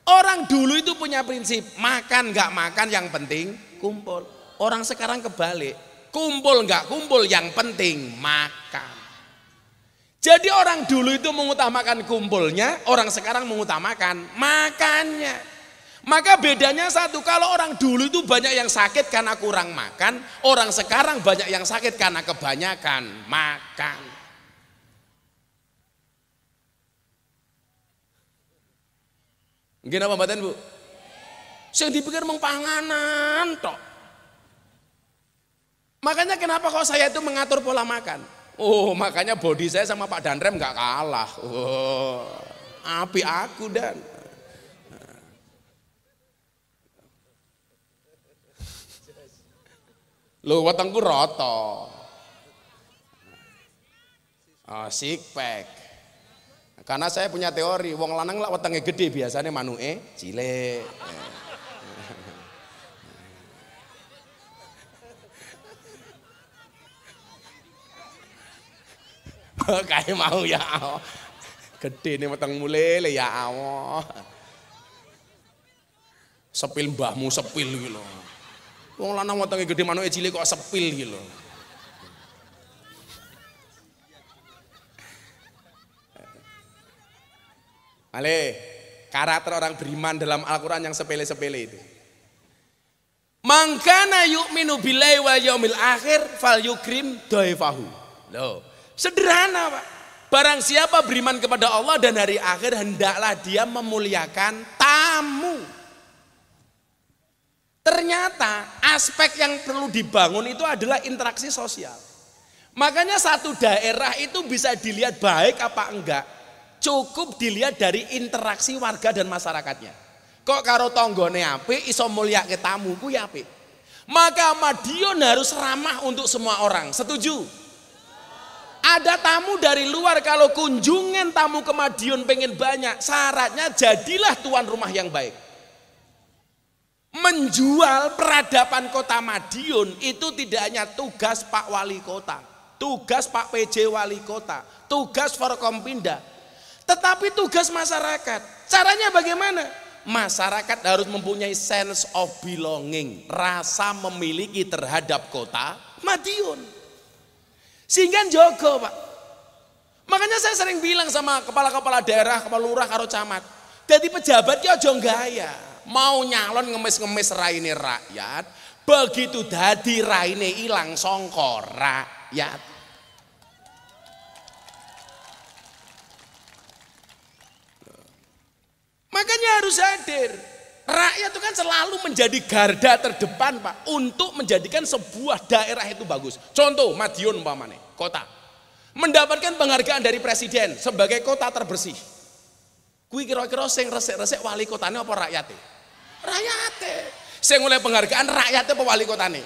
Orang dulu itu punya prinsip makan nggak makan yang penting kumpul. Orang sekarang kebalik, kumpul nggak kumpul yang penting makan. Jadi orang dulu itu mengutamakan kumpulnya, orang sekarang mengutamakan makannya. Maka bedanya satu, kalau orang dulu itu banyak yang sakit karena kurang makan, orang sekarang banyak yang sakit karena kebanyakan makan. Gini apa batin bu? Saya dipikir mengpanganan toh. Makanya kenapa kok saya itu mengatur pola makan? Oh makanya body saya sama Pak Danrem nggak kalah. Oh, api aku dan. lu watangku roto. Oh, sick pack. Karena saya punya teori, wong lanang lah watangnya gede biasanya manu eh, cilik. kayak mau ya Allah. Gede nih weteng mulai le ya Allah. Sepil mbahmu sepil gitu lho. Wong lanang wetenge gede e cilik kok sepil gitu. Ale, karakter orang beriman dalam Al-Quran yang sepele-sepele itu. Mangkana yu'minu billahi wal yaumil akhir fal yukrim doifahu. Loh, Sederhana Pak. Barang siapa beriman kepada Allah dan hari akhir hendaklah dia memuliakan tamu. Ternyata aspek yang perlu dibangun itu adalah interaksi sosial. Makanya satu daerah itu bisa dilihat baik apa enggak. Cukup dilihat dari interaksi warga dan masyarakatnya. Kok karo tonggone api iso mulia ke tamu ku ya api. Maka Madiun harus ramah untuk semua orang. Setuju? Ada tamu dari luar kalau kunjungan tamu ke Madiun pengen banyak. Syaratnya jadilah tuan rumah yang baik. Menjual peradaban kota Madiun itu tidak hanya tugas Pak Wali Kota. Tugas Pak PJ Wali Kota. Tugas Forkompinda. Tetapi tugas masyarakat. Caranya bagaimana? Masyarakat harus mempunyai sense of belonging. Rasa memiliki terhadap kota Madiun. Sehingga jogo Pak. Makanya saya sering bilang sama kepala-kepala daerah, kepala lurah, karo camat. Jadi pejabat ya ojo gaya. Mau nyalon ngemis-ngemis raine rakyat. Begitu dadi raine hilang songkor rakyat. Makanya harus hadir. Rakyat itu kan selalu menjadi garda terdepan Pak untuk menjadikan sebuah daerah itu bagus. Contoh Madiun umpamanya, kota. Mendapatkan penghargaan dari presiden sebagai kota terbersih. Kui kira-kira sing resik-resik wali kotanya apa rakyatnya? Rakyatnya, Sing oleh penghargaan rakyatnya apa wali kotanya.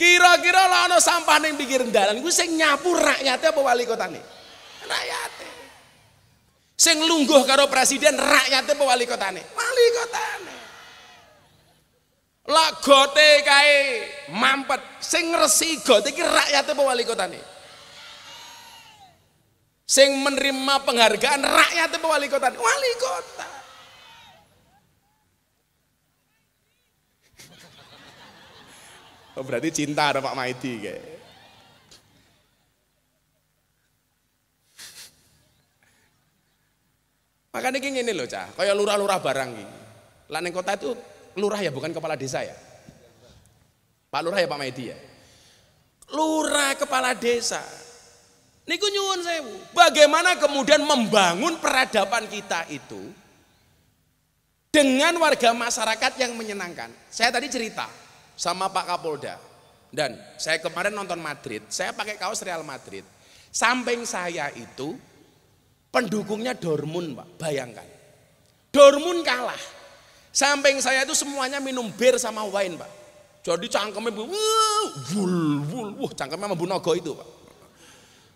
Kira-kira lah ono sampah ning pinggir dalan gue sing nyapu rakyatnya apa wali nih? Rakyatnya. Sing lungguh karo presiden rakyatnya apa wali nih? Wali kotane. Lak gote mampet sing ngresi gote kira rakyatnya apa wali nih? Sing menerima penghargaan rakyatnya apa wali nih? Wali kota. Oh, berarti cinta ada Pak Maidi kayak. Makanya kayak gini loh cah, kayak lurah-lurah barang gini. Laneng kota itu lurah ya bukan kepala desa ya. Pak lurah ya Pak Maidi ya. Lurah kepala desa. Niku nyuwun sewu. Bagaimana kemudian membangun peradaban kita itu dengan warga masyarakat yang menyenangkan. Saya tadi cerita, sama Pak Kapolda. Dan saya kemarin nonton Madrid, saya pakai kaos Real Madrid. Samping saya itu pendukungnya Dortmund, Pak. Bayangkan. Dortmund kalah. Samping saya itu semuanya minum bir sama wine, Pak. Jadi cangkemnya wuh, wul, wul, wuh, cangkemnya Bunogo itu, Pak.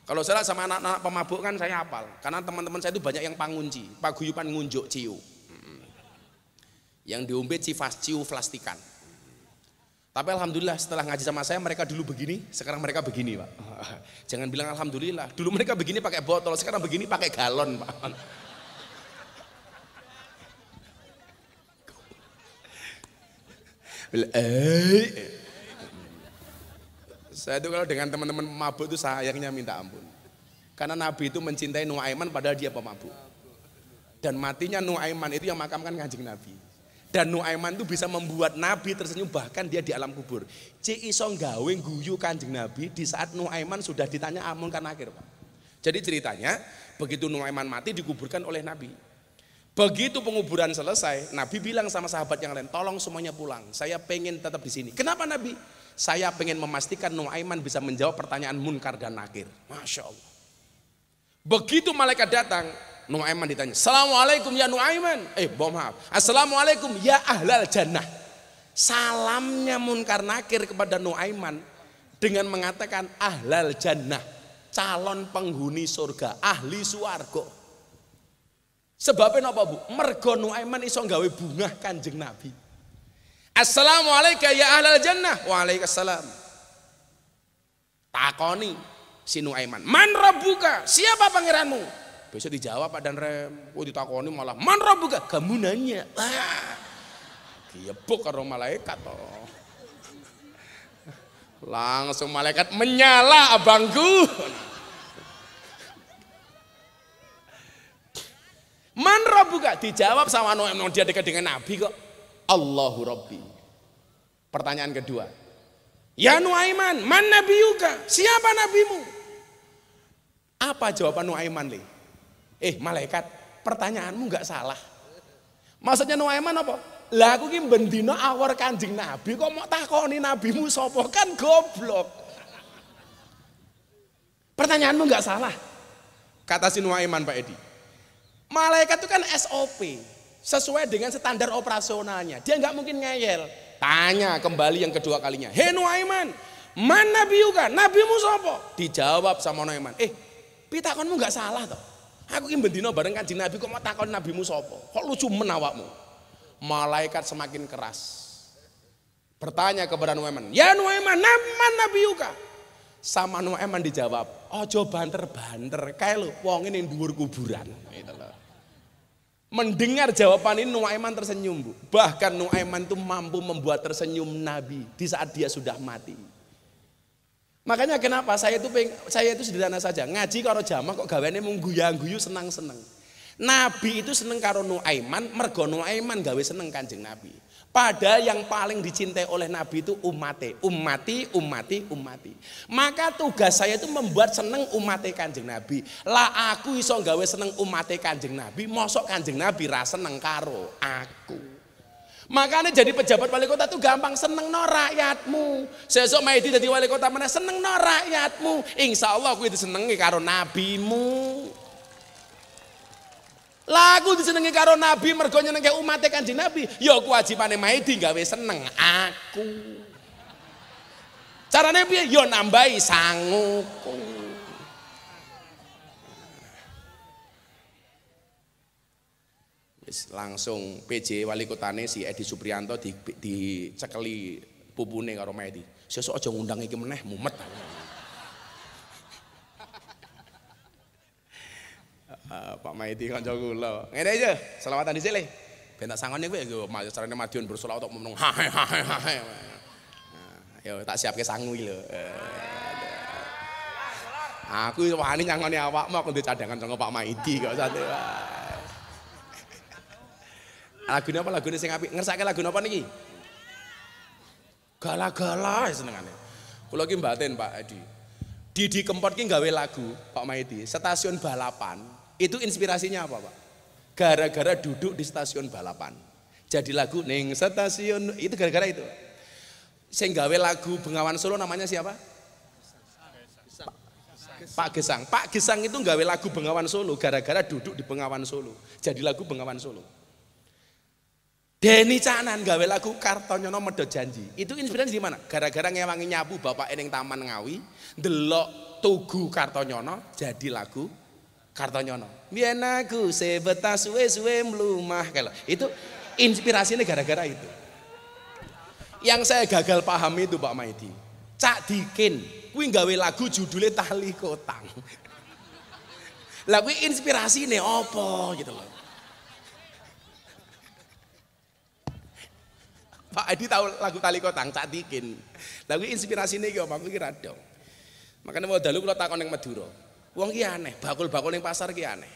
Kalau saya sama anak-anak pemabuk kan saya hafal, karena teman-teman saya itu banyak yang pangunci, paguyupan ngunjuk ciu. Yang diumpet cifas ciu flastikan. Tapi alhamdulillah setelah ngaji sama saya mereka dulu begini, sekarang mereka begini, Pak. Jangan bilang alhamdulillah. Dulu mereka begini pakai botol, sekarang begini pakai galon, Pak. Eh. Saya itu kalau dengan teman-teman mabuk itu sayangnya minta ampun. Karena Nabi itu mencintai Nuaiman padahal dia pemabuk. Dan matinya Nuaiman itu yang makamkan kanjeng Nabi. Dan Nuaiman itu bisa membuat Nabi tersenyum bahkan dia di alam kubur. Ci iso gawe guyu kanjeng Nabi di saat Nuaiman sudah ditanya amun kan akhir Pak. Jadi ceritanya begitu Nuaiman mati dikuburkan oleh Nabi. Begitu penguburan selesai, Nabi bilang sama sahabat yang lain, tolong semuanya pulang. Saya pengen tetap di sini. Kenapa Nabi? Saya pengen memastikan Nuaiman bisa menjawab pertanyaan munkar dan nakir. Masya Allah. Begitu malaikat datang, Nuaiman ditanya, Assalamualaikum ya Nuaiman. Eh, bom maaf. Assalamualaikum ya ahlal jannah. Salamnya munkar nakir kepada Nuaiman dengan mengatakan ahlal jannah, calon penghuni surga, ahli suargo. Sebabnya apa bu? Mergo Nuaiman iso gawe bungah kanjeng Nabi. Assalamualaikum ya ahlal jannah. Waalaikumsalam. Takoni si Nuaiman. Man rabbuka? Siapa pangeranmu? Besok dijawab Pak dan rem. Oh ditakoni malah man rabbuka? Kamu nanya. Ah. Gebuk karo malaikat toh. Langsung malaikat menyala abangku. Man rabbuka? Dijawab sama Noem dia dekat dengan Nabi kok. Allahu Rabbi. Pertanyaan kedua. Ya Nuaiman, man nabiyuka? Siapa nabimu? Apa jawaban Nuaiman nih? Eh malaikat, pertanyaanmu nggak salah. Maksudnya Nuaiman apa? Lah aku ki bendino awar Kanjeng Nabi kok mau takoni nabimu sapa kan goblok. Pertanyaanmu nggak salah. Kata si Nuaiman Pak Edi. Malaikat itu kan SOP sesuai dengan standar operasionalnya. Dia nggak mungkin ngeyel. Tanya kembali yang kedua kalinya. Hei Nuaiman, mana nabi juga? Nabimu sopo? Dijawab sama Nuaiman. Eh, pitakonmu nggak salah toh. Aku ingin bendino bareng Kanjeng Nabi kok mau takon Nabi Musopo. Kok lucu menawakmu? Malaikat semakin keras. Bertanya kepada Nuaiman, "Ya Nuaiman, Nabi Yuka? Sama Nuaiman dijawab, "Ojo banter-banter, kayak lu, wong ini dhuwur kuburan." Gitu Mendengar jawaban ini Nuaiman tersenyum, Bu. Bahkan Nuaiman itu mampu membuat tersenyum Nabi di saat dia sudah mati. Makanya kenapa saya itu peng, saya itu sederhana saja. Ngaji karo jamaah kok gawe mung guyang-guyu seneng-seneng. Nabi itu seneng karo Nuaiman, mergo Nuaiman gawe seneng Kanjeng Nabi. pada yang paling dicintai oleh Nabi itu umate, umati, umati, umati. Maka tugas saya itu membuat seneng umate kanjeng Nabi. Lah aku iso gawe seneng umate kanjeng Nabi, mosok kanjeng Nabi ra seneng karo aku. Makanya jadi pejabat wali kota itu gampang seneng no rakyatmu. Sesok Maidi jadi wali kota mana seneng no rakyatmu. Insya Allah aku itu senengi karo nabimu. Lagu disenengi karo nabi mergonya nengke umat kanjeng nabi. Ya kewajibane Maidi gawe seneng aku. Caranya biar Ya nambahi sanguku. langsung PJ wali kotane si Edi Suprianto di, dicekeli pupune karo Medi. Sesuk aja ngundang iki meneh mumet. Uh, Pak Maidi kanca kula. Ngene aja, selawatan dhisik Ben tak sangone ya Mas carane Madiun bersolawat tok menung. ya nah, tak siapke sangu iki lho. Eh, aku wani nyangoni awakmu aku duwe cadangan saka Pak Maidi kok sate ini apa ini sing apik? Ngersake lagu napa niki? Gala-gala ya senengane. Kula kita mbaten Pak Edi. Didi Kempot ki gawe lagu Pak Maedi stasiun balapan. Itu inspirasinya apa, Pak? Gara-gara duduk di stasiun balapan. Jadi lagu ning stasiun itu gara-gara itu. Sing gawe lagu Bengawan Solo namanya siapa? Pak Gesang. Pak Gesang itu nggawe lagu Bengawan Solo gara-gara duduk di Bengawan Solo. Jadi lagu Bengawan Solo. Deni Canan gawe lagu Kartonyono medo Janji. Itu inspirasi di mana? Gara-gara ngewangi nyabu bapak eneng Taman Ngawi, delok Tugu Kartonyono jadi lagu Kartonyono. Biar aku sebetas suwe-suwe melumah kalau itu inspirasinya gara-gara itu. Yang saya gagal pahami itu Pak Maidi. Cak Dikin, kuwi gawe lagu judulnya Tali Kotang. lagu inspirasi neopo opo gitu loh. Pak Edi tahu lagu tali kotang tak dikin. Lagu inspirasi ini om aku kira dong. Makanya mau dalu kalau takon yang maduro Wong aneh, bakul-bakul yang pasar ki aneh.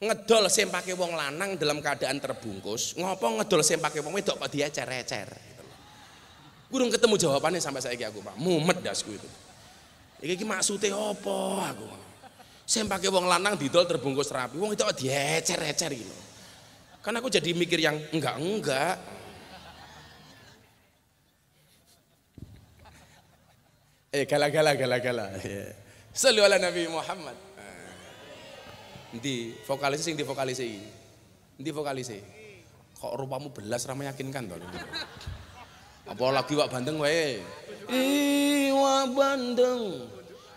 Ngedol sing pakai wong lanang dalam keadaan terbungkus, ngopo ngedol sing pakai wong wedok kok dia cerecer. Gitu Kurung ketemu jawabannya sampai saya aku pak, mumet dasku itu. Iki ki maksude opo aku. Sing pakai wong lanang didol terbungkus rapi, wong itu diecer-ecer gitu. Kan aku jadi mikir yang enggak-enggak. Eh kala kala kala kala. Iya. Sallu ala Nabi Muhammad. Eh. Ndi vokalis sing di vokalis iki. Ndi vokalis Kok rupamu belas ra meyakinkan to. Apa lagi wak bandeng wae. Iwa bandeng.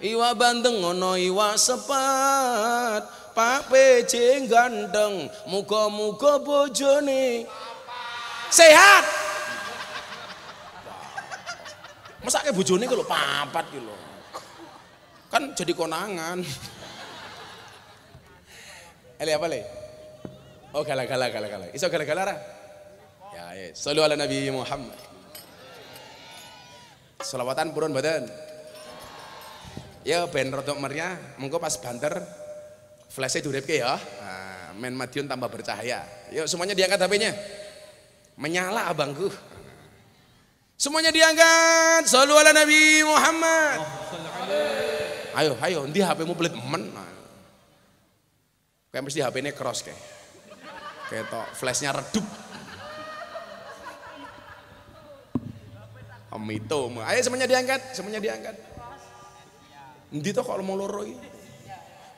Iwa bandeng ono iwa sepat. Pak PJ ganteng. Muka Muka bojone sehat masa kayak bujoni kalau papat gitu Kan jadi konangan. Eli apa le? Oh kalah kalah kalah kalah Iso kalah kalah lah Ya, ya. ala Nabi Muhammad. salawatan buron badan. Ya ben rotok meriah, mengko pas banter flashnya ke ya. Nah, men Madiun tambah bercahaya. Yuk semuanya diangkat HP-nya. Menyala abangku. Semuanya diangkat. Sallu ala Nabi Muhammad. ayo, ayo, Di HP-mu pelit men. Kayak mesti HP-nya cross kayak. Kayak to flashnya redup. Amito, ayo semuanya diangkat, semuanya diangkat. Nanti to kalau mau loroi,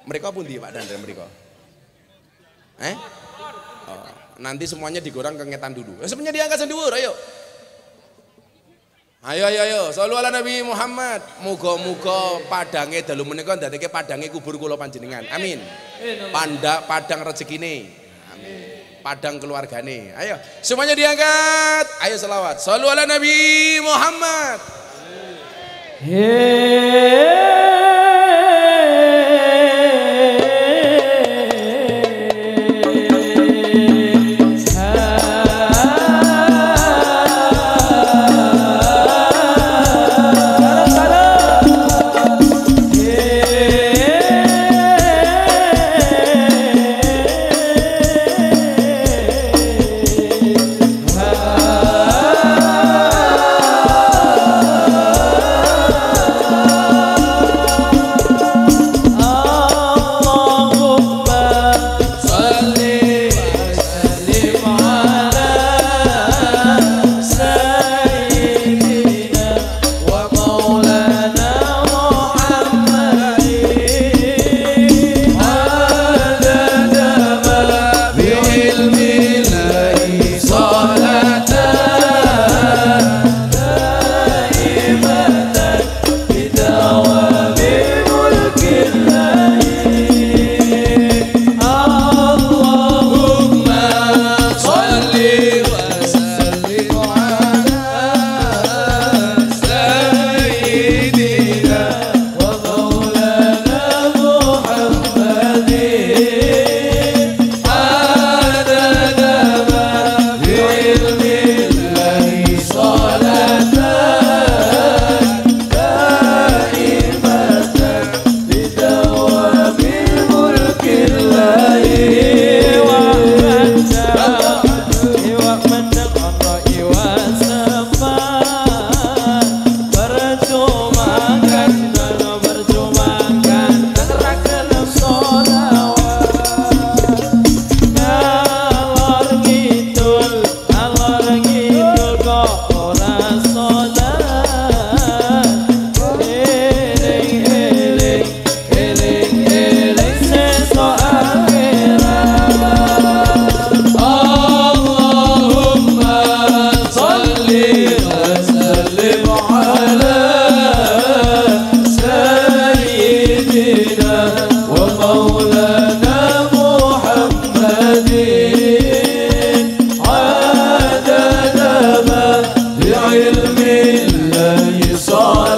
Mereka pun di Pak Dandre mereka. Eh? Oh, nanti semuanya digoreng kengetan dulu. Eh, semuanya diangkat sendiri, ayo. Ayo ayo ayo, selalu ala Nabi Muhammad. Muga-muga padange dalu menika ndadekake padange kubur kula panjenengan. Amin. Panda padang rezekine. Amin. Padang keluargane. Ayo, semuanya diangkat. Ayo selawat. Selalu ala Nabi Muhammad. Hey. só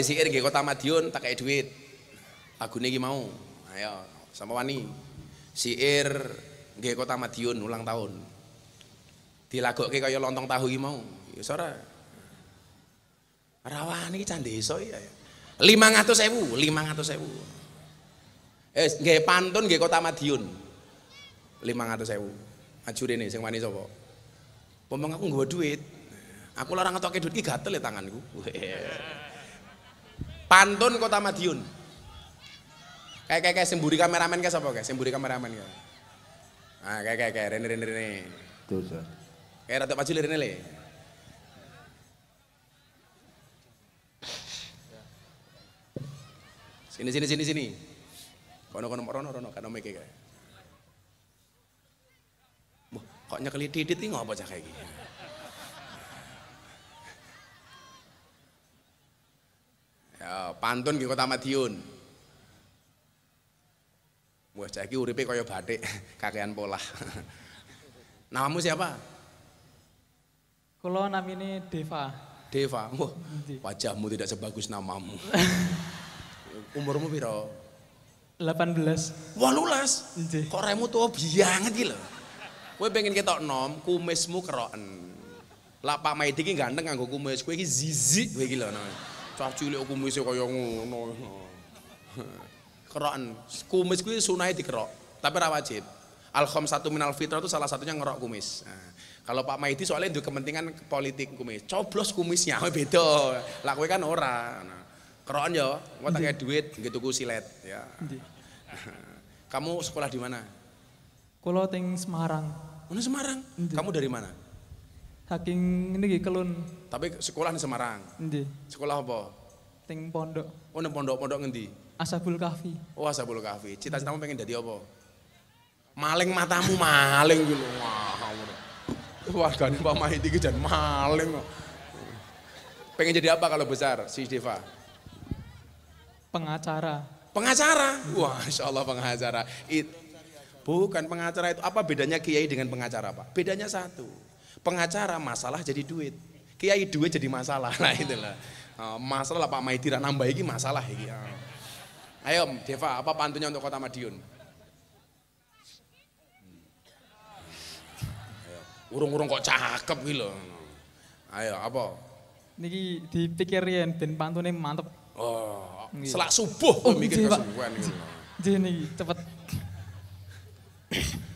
Si sihir nggih kota Madiun tak kayak duit. Agune iki mau. Ayo sama wani. Sihir nggih kota Madiun ulang tahun. Dilagokke kaya lontong tahu iki mau. Ya ora. Rawani iki candesa ya. 500.000, 500.000. Eh nggih pantun nggih kota Madiun. 500.000. nih, sing wani sapa? Pompong aku nggawa duit. Aku larang ngetokke duit ki gatel ya tanganku. Pantun Kota Madiun. Kayak kayak kayak semburi kameramen kayak siapa kayak semburi kameramen kayak. Ah kayak kayak kayak rene rene rene. Tuh, Sir. Kayak rata maju rene le. Sini sini sini sini. Kono kono rono rono kono meke kayak. Wah, kok nyekeli didit iki ngopo cah kayak gini? Ya, pantun di Kota Madiun. Wah, saiki uripe kaya batik, kakean pola. Namamu siapa? Kulo ini Deva. Deva. Wah, wajahmu tidak sebagus namamu. Umurmu piro? 18. 18. Nggih. Kok remu tuh biang gitu. loh. Gue pengen ketok nom, kumismu keroen. Lah Pak Maidi ini ganteng nganggo kumis, Gue ini zizi gue gila namanya. Cah cilik kumise kaya ngono. Kerokan. Kumis kuwi sunahnya dikerok, tapi ora wajib. Al satu minal fitrah itu salah satunya ngerok kumis. Nah, kalau Pak Maidi soalnya itu kepentingan politik kumis. Coblos kumisnya beda. Lah kowe kan ora. Nah, kerokan ya, engko tak duit gitu tuku silet ya. Kamu sekolah di mana? Kalau teng Semarang. Mana Semarang? Kamu dari mana? saking niki kelun. Tapi sekolah di Semarang. di Sekolah apa? Ting pondok. Oh, neng pondok-pondok ngendi? Asabul Kahfi. Oh, Asabul Kahfi. Cita-citamu pengen jadi apa? Maling matamu maling gitu. Wah, nih Pak Mahidi iki maling Pengen jadi apa kalau besar si Deva? Pengacara. Pengacara? Wah, insya Allah pengacara. It, bukan pengacara itu. Apa bedanya kiai dengan pengacara Pak? Bedanya satu. Pengacara masalah jadi duit. Kiai duit jadi masalah. Nah itulah. Eh, masalah Pak Maidira nambah ini masalah ini. Eh. Ayo Deva, apa pantunya untuk Kota Madiun? Hmm. Urung-urung kok cakep gitu. Ayo apa? Niki dipikirin dan pantunnya mantep. Oh, selak subuh oh, mikir kesubuhan gitu. Jadi cepet.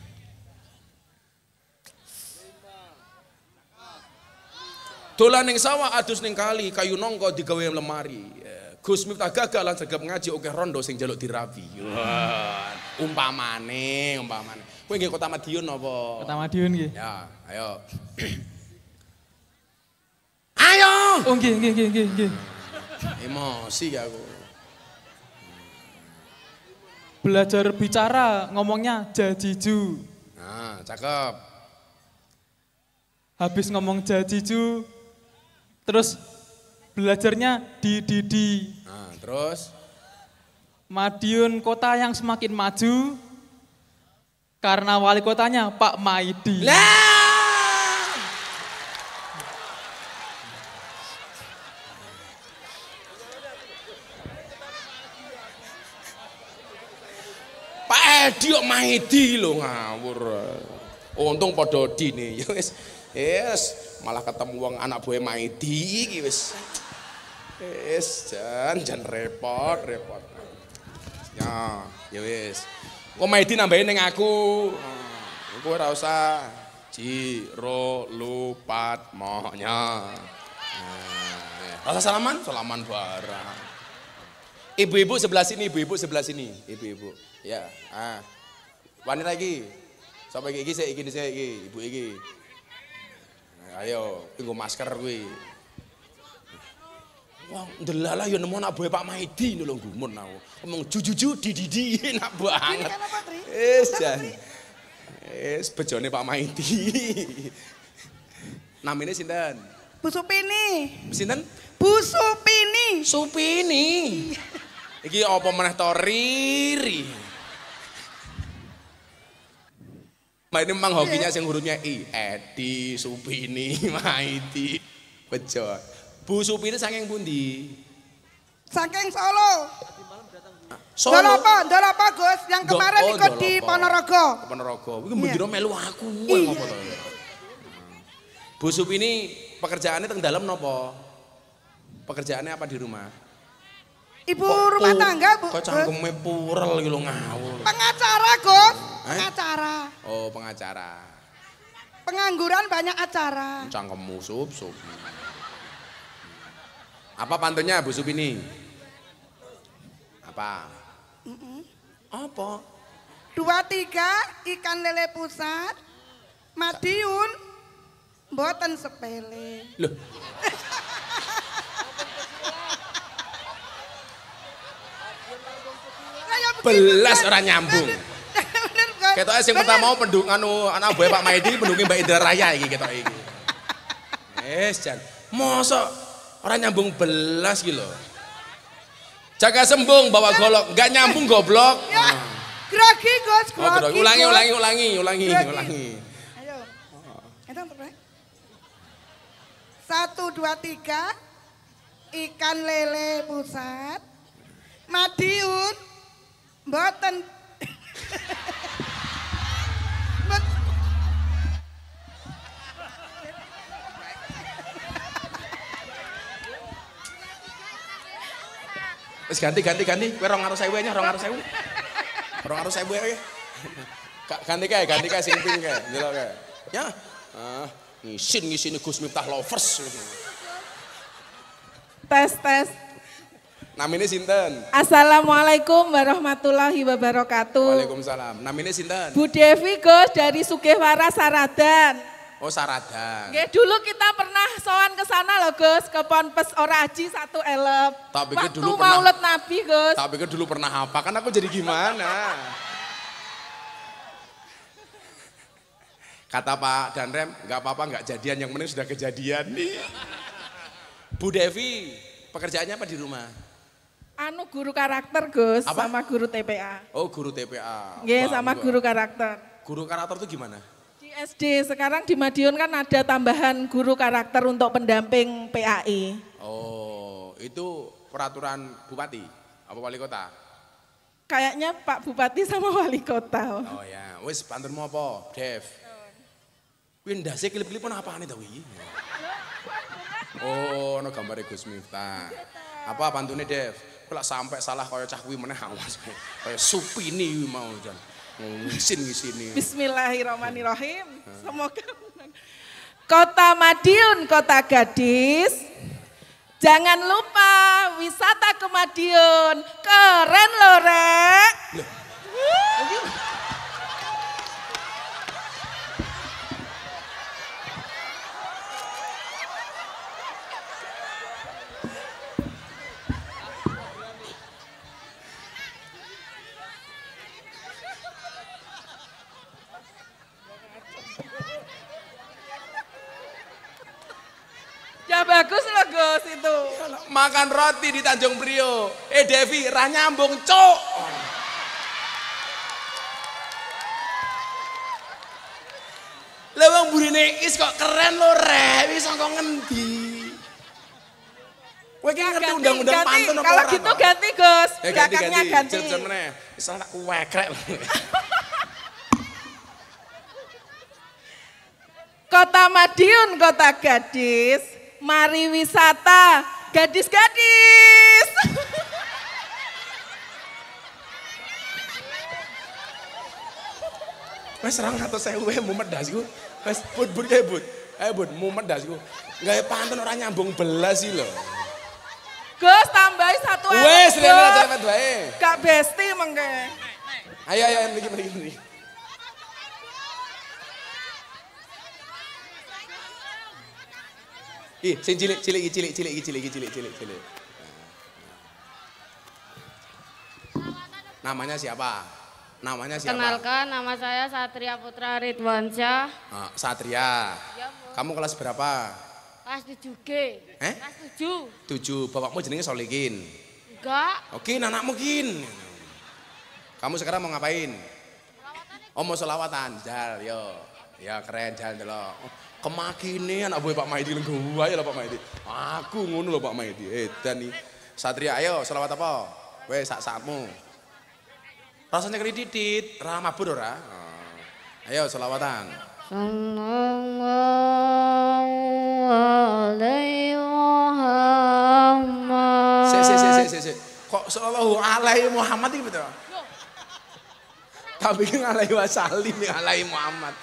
Dolan ning sawah adus ning kali, kayu nongko digawe lemari. Ya, Gus Miftah gagal lan sregep ngaji oke rondo sing jaluk dirapi. umpamane, umpamane. Kowe nggih Kota Madiun apa? Kota Madiun nggih. Ya, ayo. ayo. Oh nggih nggih nggih nggih nggih. Emosi ya aku. Belajar bicara ngomongnya jajiju. Nah, cakep. Habis ngomong jajiju, Terus belajarnya di di di. Nah, terus Madiun kota yang semakin maju karena wali kotanya Pak Maidi. Pak Edi kok Maidi lo ngawur. Untung padha dine. Ya wis. Yes malah ketemu uang anak buah Maidi iki wis. Wis jan jan repot repot. Ya, ya wis. Kok Maidi nambahin ning aku. aku nah, ora usah jiro lupat mohnya. Nah, rasa salaman? Salaman barang. Ibu-ibu sebelah sini, ibu-ibu sebelah sini, ibu-ibu. Ya, ah. Wanita lagi. Sampai gigi saya iki saya iki, ibu iki. ayo tunggu masker kuwi wong delalah ya nemu anak buah Pak Maidi lho gumun aku ngomong jujuju dididi enak banget wis jan wis bejone Pak Maidi namine sinten Bu Supini sinten Bu Supini Supini iki apa meneh to Mbak ini memang hokinya iya. sing hurufnya I. Edi, Supini, Maiti. Bejo. Bu Supini saking pundi? Saking Solo. Solo. Solo apa? Solo apa, Gus? Yang kemarin oh, ikut di Ponorogo. Ponorogo. Kuwi yeah. melu aku Yeah. Bu Supini pekerjaannya teng dalam nopo? Pekerjaannya apa di rumah? Ibu Kok rumah tangga, Bu. Kok cangkeme purel iki lho ngawur. Pengacara, Gus. Eh? Pengacara. Oh, pengacara. Pengangguran banyak acara. Cangkemmu sup sup. Hmm. Apa pantunnya Bu ini Apa? Mm -mm. Apa? Dua tiga ikan lele pusat. Madiun boten sepele. Loh. Ya Belas orang nyambung. Ketok yang pertama mau pendung anu anak buah Pak Maidi pendukung Mbak Indra Raya iki ketok iki. Yes, jan. Mosok orang nyambung belas gitu loh. Jaga sembung bawa ya. golok, nggak nyambung goblok. Ya. Grogi, Gus, oh, grogi. ulangi, ulangi, ulangi, ulangi, ulangi. Ayo. Entar oh. Satu, dua, tiga. Ikan lele pusat. Madiun. Boten Wis ganti ganti ganti. Kowe 200.000 nya 200.000. 200.000 ya. Ganti kae, ganti kae sing ping kae. Delok kae. Ya. Ah, ngisin ngisini Gus Miftah Lovers. Tes tes. Namine sinten? Assalamualaikum warahmatullahi wabarakatuh. Waalaikumsalam. Namine sinten? Bu Devi Gus dari Sukewara Saradan. Oh Sarada. Gue dulu kita pernah sowan ke sana loh Gus, ke Ponpes ora satu elep. Tak pikir dulu pernah. Maulid Nabi Gus. Tak pikir dulu pernah apa, kan aku jadi gimana? Kata Pak Danrem, nggak apa-apa nggak jadian, yang penting sudah kejadian nih. Bu Devi, pekerjaannya apa di rumah? Anu guru karakter Gus, apa? sama guru TPA. Oh guru TPA. Iya sama guru karakter. Guru karakter tuh gimana? SD sekarang di Madiun kan ada tambahan guru karakter untuk pendamping PAI. E. Oh, itu peraturan bupati apa wali kota? Kayaknya Pak Bupati sama wali kota. Oh, ya, ya, wis pantunmu apa, Dev? sih sih klip pun apa nih tahu Oh, no gambar Gus Miftah. Apa pantunnya Dev? Pulak sampai salah kau cah mana meneh awas. supi nih mau jangan ngisin Ngisin Bismillahirrahmanirrahim. Semoga Kota Madiun, Kota Gadis. Jangan lupa wisata ke Madiun. Keren loh, Rek. bagus itu. Makan roti di Tanjung Priok. Eh Devi, rah nyambung, cok. Lewang burine is kok keren lo rek, bisa kok ngendi. Gue kayak ngerti undang-undang pantun apa Kalau gitu ganti, Gus. Belakangnya eh, ganti. jen anak kue Wis Kota Madiun, kota gadis mari wisata, gadis-gadis. Wes serang atau saya uwe mumet dah sih Wes bud bud ya bud, eh bud mumet dah Gak Gak pantun orang nyambung belas sih lo. Gus tambah satu Wes, Gus. Kak Besti mengke. Ayo ayo lagi lagi lagi. Ih, sing cilik, cilik, cilik, cilik, cilik, cilik, cilik, cilik. Namanya siapa? Namanya siapa? Kenalkan, nama saya Satria Putra Ridwansyah. Ah, Satria. Ya, Kamu kelas berapa? Kelas 7G. Eh? Kelas 7. 7. Bapakmu jenenge Solikin. Enggak. Oke, oh, anakmu kin. Kamu sekarang mau ngapain? Selawatan. Oh, mau selawatan. Jal, yo. Ya keren, jal delok. Oh anak buah Pak Maidi lenggu aja iya lah Pak Maidi aku ngono loh Pak Maidi eh dan Satria ayo selawat apa weh sak sakmu rasanya kali didit ramah bur ora ayo selawatan Sallallahu alaihi Muhammad. Se Kok sallallahu alaihi Muhammad iki betul? tapi bikin alaihi wasallim ya. alaihi Muhammad.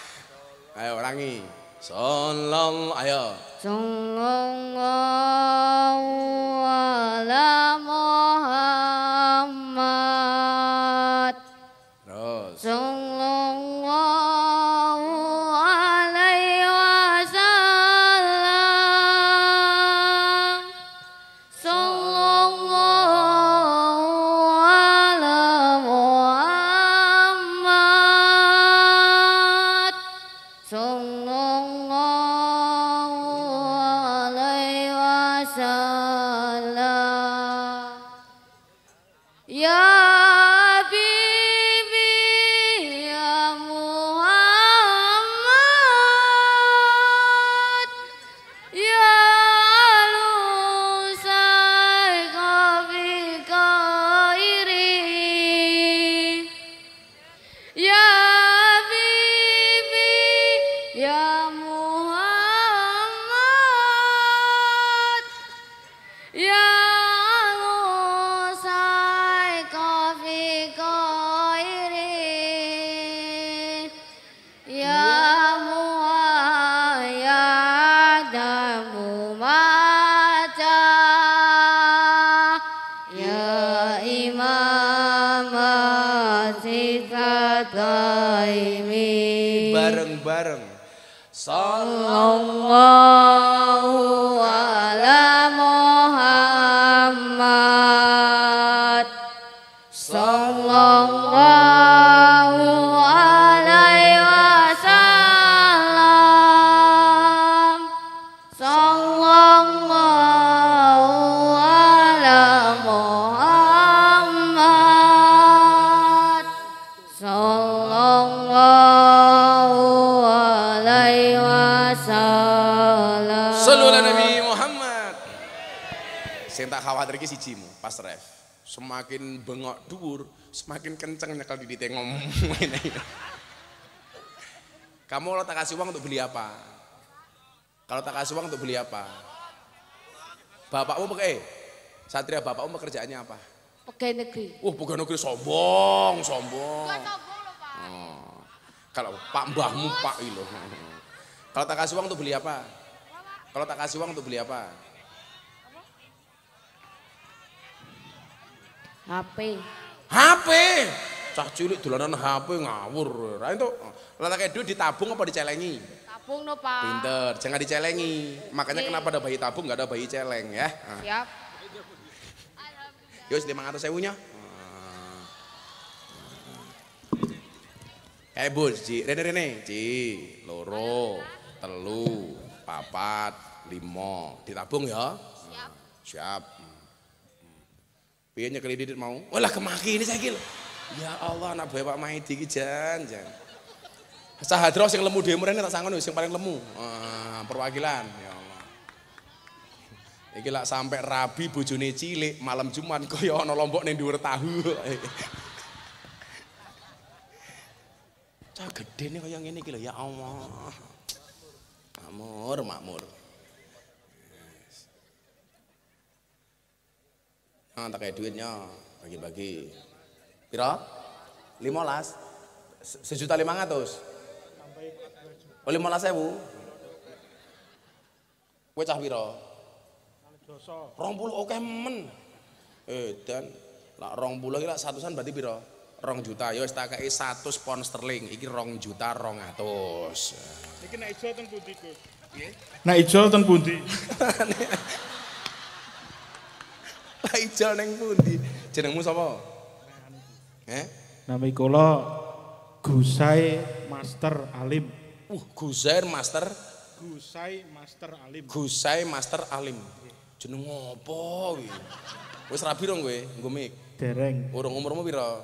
Ayo orangi. Sallallahu ayo. Sallallahu ala Muhammad. Terus. kenceng nyekel di dite ngomong kamu kalau tak kasih uang untuk beli apa kalau tak kasih uang untuk beli apa bapakmu pakai eh, satria bapakmu pekerjaannya apa pegawai negeri oh pegawai negeri sombong sombong oh, kalau pak mbahmu pak ilo gitu. kalau tak kasih uang untuk beli apa kalau tak kasih uang untuk beli apa HP HP. Cah cilik dolanan HP ngawur. Ra itu Lah kayak duit ditabung apa dicelengi? Tabung no, Pak. Pinter, jangan dicelengi. Makanya Oke. kenapa ada bayi tabung nggak ada bayi celeng ya? Ah. Siap. Yus lima ratus sewunya. Eh ah. bos, ji, Rene Rene, ji, loro, telu, papat, limo, ditabung ya. Siap. Siap. Piye nyekeli mau? Wala oh, kemaki ini saiki kil, Ya Allah anak bapak mai Maidi iki jan jan. Sahadro sing lemu dhewe mrene tak sanggup, sing paling lemu. Ah, perwakilan ya Allah. Iki lak sampe rabi bojone cilik malam Jumat kaya ana lombok ning dhuwur tahu. Cah gede nih kaya ngene iki ya Allah. Makmur, makmur. Nah, tak kayak duitnya bagi-bagi. Piro? 15 sejuta lima ratus. Oh lima belas ewu. Kue cah piro? Rong puluh oke men. Eh dan lah rong puluh lah satusan berarti piro? Rong juta. Yo ya tak kayak satu pound sterling. Iki rong juta rong atus. Iki naik jual ten pundi Naik jual ten ijol neng pundi? Jenengmu sapa? Eh? nama kula Gusai Master Alim. Uh, Gusai Master Gusai Master Alim. Gusai Master Alim. Jeneng ngopo kuwi? Wis rabi rong kowe nggo mik. Dereng. Urung umurmu pira?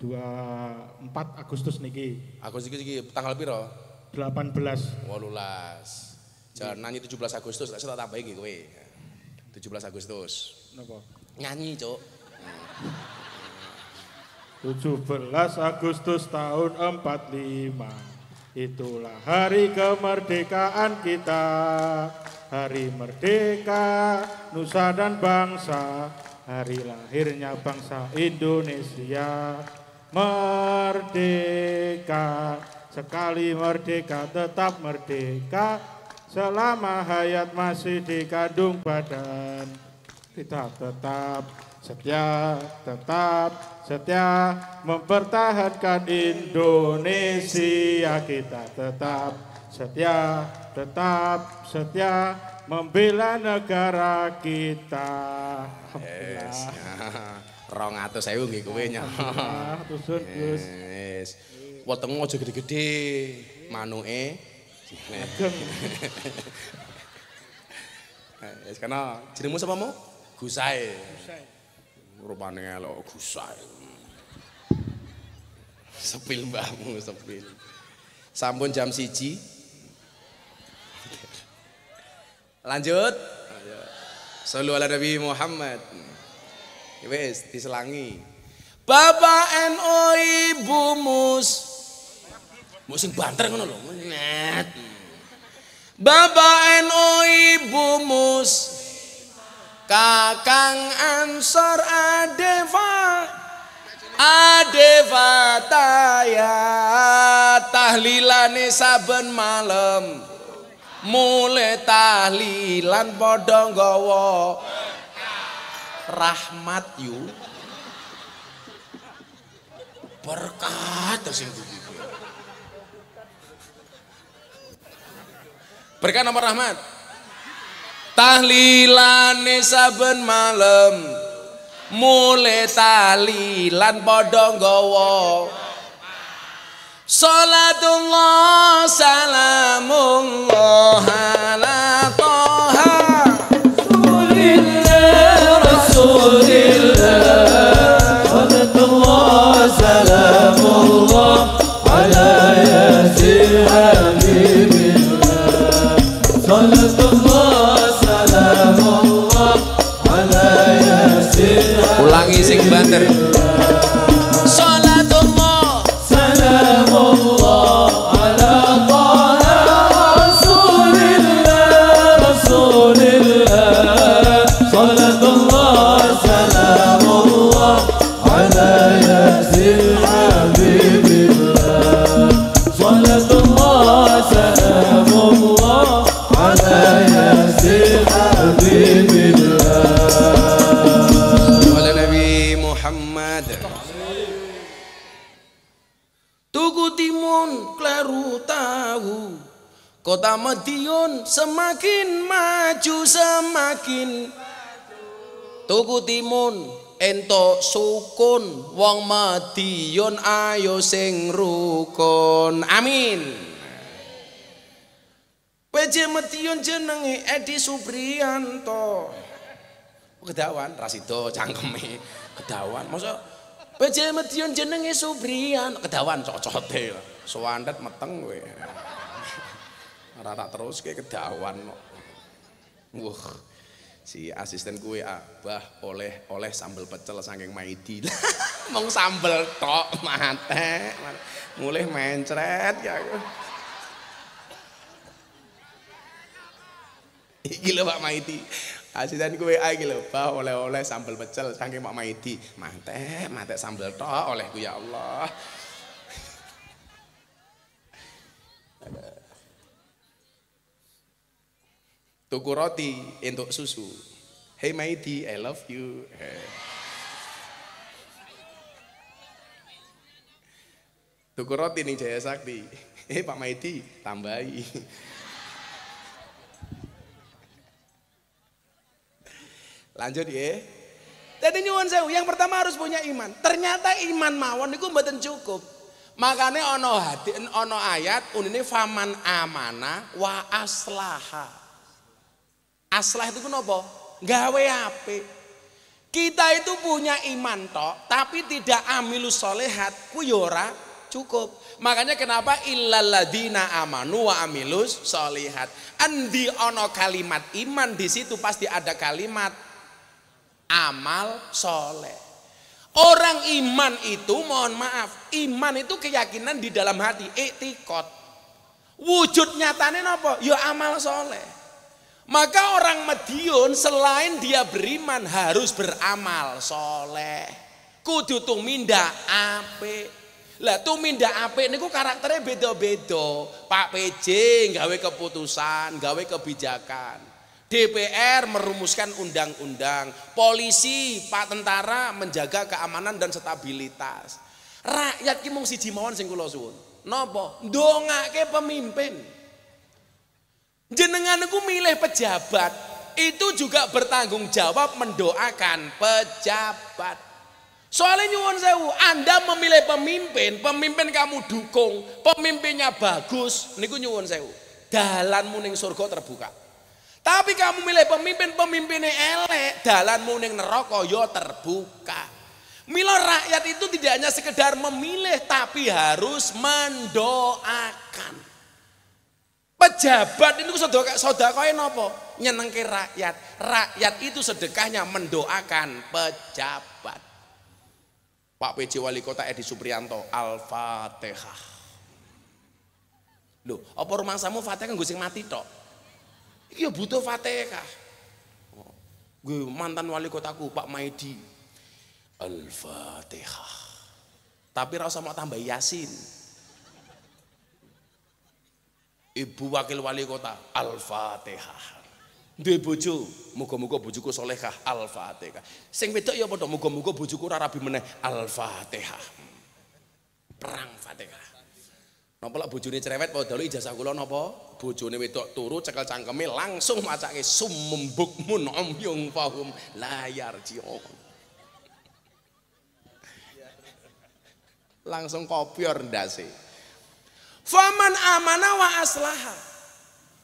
24 Agustus niki. Agustus iki tanggal pira? 18. 18. Jangan nanti 17 Agustus, Saya tak tak tambahi kowe. 17 Agustus. Nyanyi, Cuk. 17 Agustus tahun 45 Itulah hari kemerdekaan kita Hari merdeka Nusa dan bangsa Hari lahirnya bangsa Indonesia Merdeka Sekali merdeka tetap merdeka Selama hayat masih dikandung badan kita tetap setia, tetap setia mempertahankan Indonesia. Kita tetap setia, tetap setia membela negara kita. Yes, Rong atau saya ungi kue nya. Tusun Gus. Yes. Wetengmu aja gede-gede. Manuke. Yes, karena mau siapa mau? Gusai. Rupane elok Gusai. Sepil mbahmu sepil. Sampun jam siji. Lanjut. Sallu ala Nabi Muhammad. Wes diselangi. Bapak NU Ibu Mus. Mu banter ngono lho. Bapak NU Ibu Mus. Kakang Ansor Adeva Adeva Taya Tahlilane saben malam Mulai tahlilan podong gowo Rahmat yu Berkat sing Berkat nomor rahmat tahlilane saben malam mule talilan padha gawa, salatullah salamullah ala toha rasulillah rasulillah Gracias. semakin maju semakin tuku timun Ento sukun wong madiyun ayo sing rukun amin PJ medion jenenge Edi Subrianto. Kedawan Rasido cangkeme kedawan. Masa PJ Metion jenenge Subrian kedawan cocote. Sowandet meteng kowe. Rata terus kayak kedawan wuh, Wah. Si asisten gue abah ah, oleh oleh sambel pecel saking Maidi. Mong sambel tok mate. Mulih mencret ya Iki lho Pak Maidi. Asisten gue A ah, iki lho, bah oleh-oleh sambel pecel saking Pak Maidi. Mate, mate sambel tok olehku ya Allah. tuku roti untuk susu hey mighty I love you tuku roti nih Jaya Sakti eh hey, Pak Maidi tambahi lanjut ya jadi nyuwun sewu yang pertama harus punya iman ternyata iman mawon itu mboten cukup makanya ono hati ono ayat ini faman amana wa aslahah. Aslah itu kenapa? Gawe ape? Kita itu punya iman tok, tapi tidak amilus solehat, kuyora cukup. Makanya kenapa ilaladina amanu wa amilus solihat. Andi ono kalimat iman di situ pasti ada kalimat amal soleh. Orang iman itu mohon maaf, iman itu keyakinan di dalam hati, etikot. Wujud nyatanya nopo, Ya amal soleh. Maka orang Madiun selain dia beriman harus beramal soleh. Kudu tuminda ape. Lah tuminda ape niku karakternya bedo-bedo. Pak PJ gawe keputusan, gawe kebijakan. DPR merumuskan undang-undang, polisi, pak tentara menjaga keamanan dan stabilitas. Rakyat ki mung siji mawon sing kula suwun. Napa? Ndongake pemimpin. Jenengan aku milih pejabat, itu juga bertanggung jawab mendoakan pejabat. Soalnya nyuwun sewu, Anda memilih pemimpin, pemimpin kamu dukung, pemimpinnya bagus, niku nyuwun sewu. Dalanmu ning surga terbuka. Tapi kamu milih pemimpin, pemimpinnya elek, dalanmu ning neraka yo ya terbuka. Milo rakyat itu tidak hanya sekedar memilih tapi harus mendoakan. Pejabat itu sedekah sedekahnya nopo? Nyenengke rakyat. Rakyat itu sedekahnya mendoakan pejabat. Pak PJ Wali Kota Edi Suprianto, Al-Fatihah. Loh, apa samu Fatihah kan sing mati tok? Iya butuh Fatihah. Gue mantan wali kotaku Pak Maidi. Al-Fatihah. Tapi rasa mau tambah Yasin. Ibu wakil wali kota Al-Fatihah. Duwe bojo, muga-muga bojoku solehah Al-Fatihah. Sing wedok ya padha muga-muga bojoku ora rabi meneh Al-Fatihah. Perang Fatihah. Napa lak bojone cerewet padha lu ijazah kula napa? Bojone wedok turu cekel cangkeme langsung macake summembukmun omyung fahum layar jion. Langsung kopior ndase. Faman amana wa aslaha.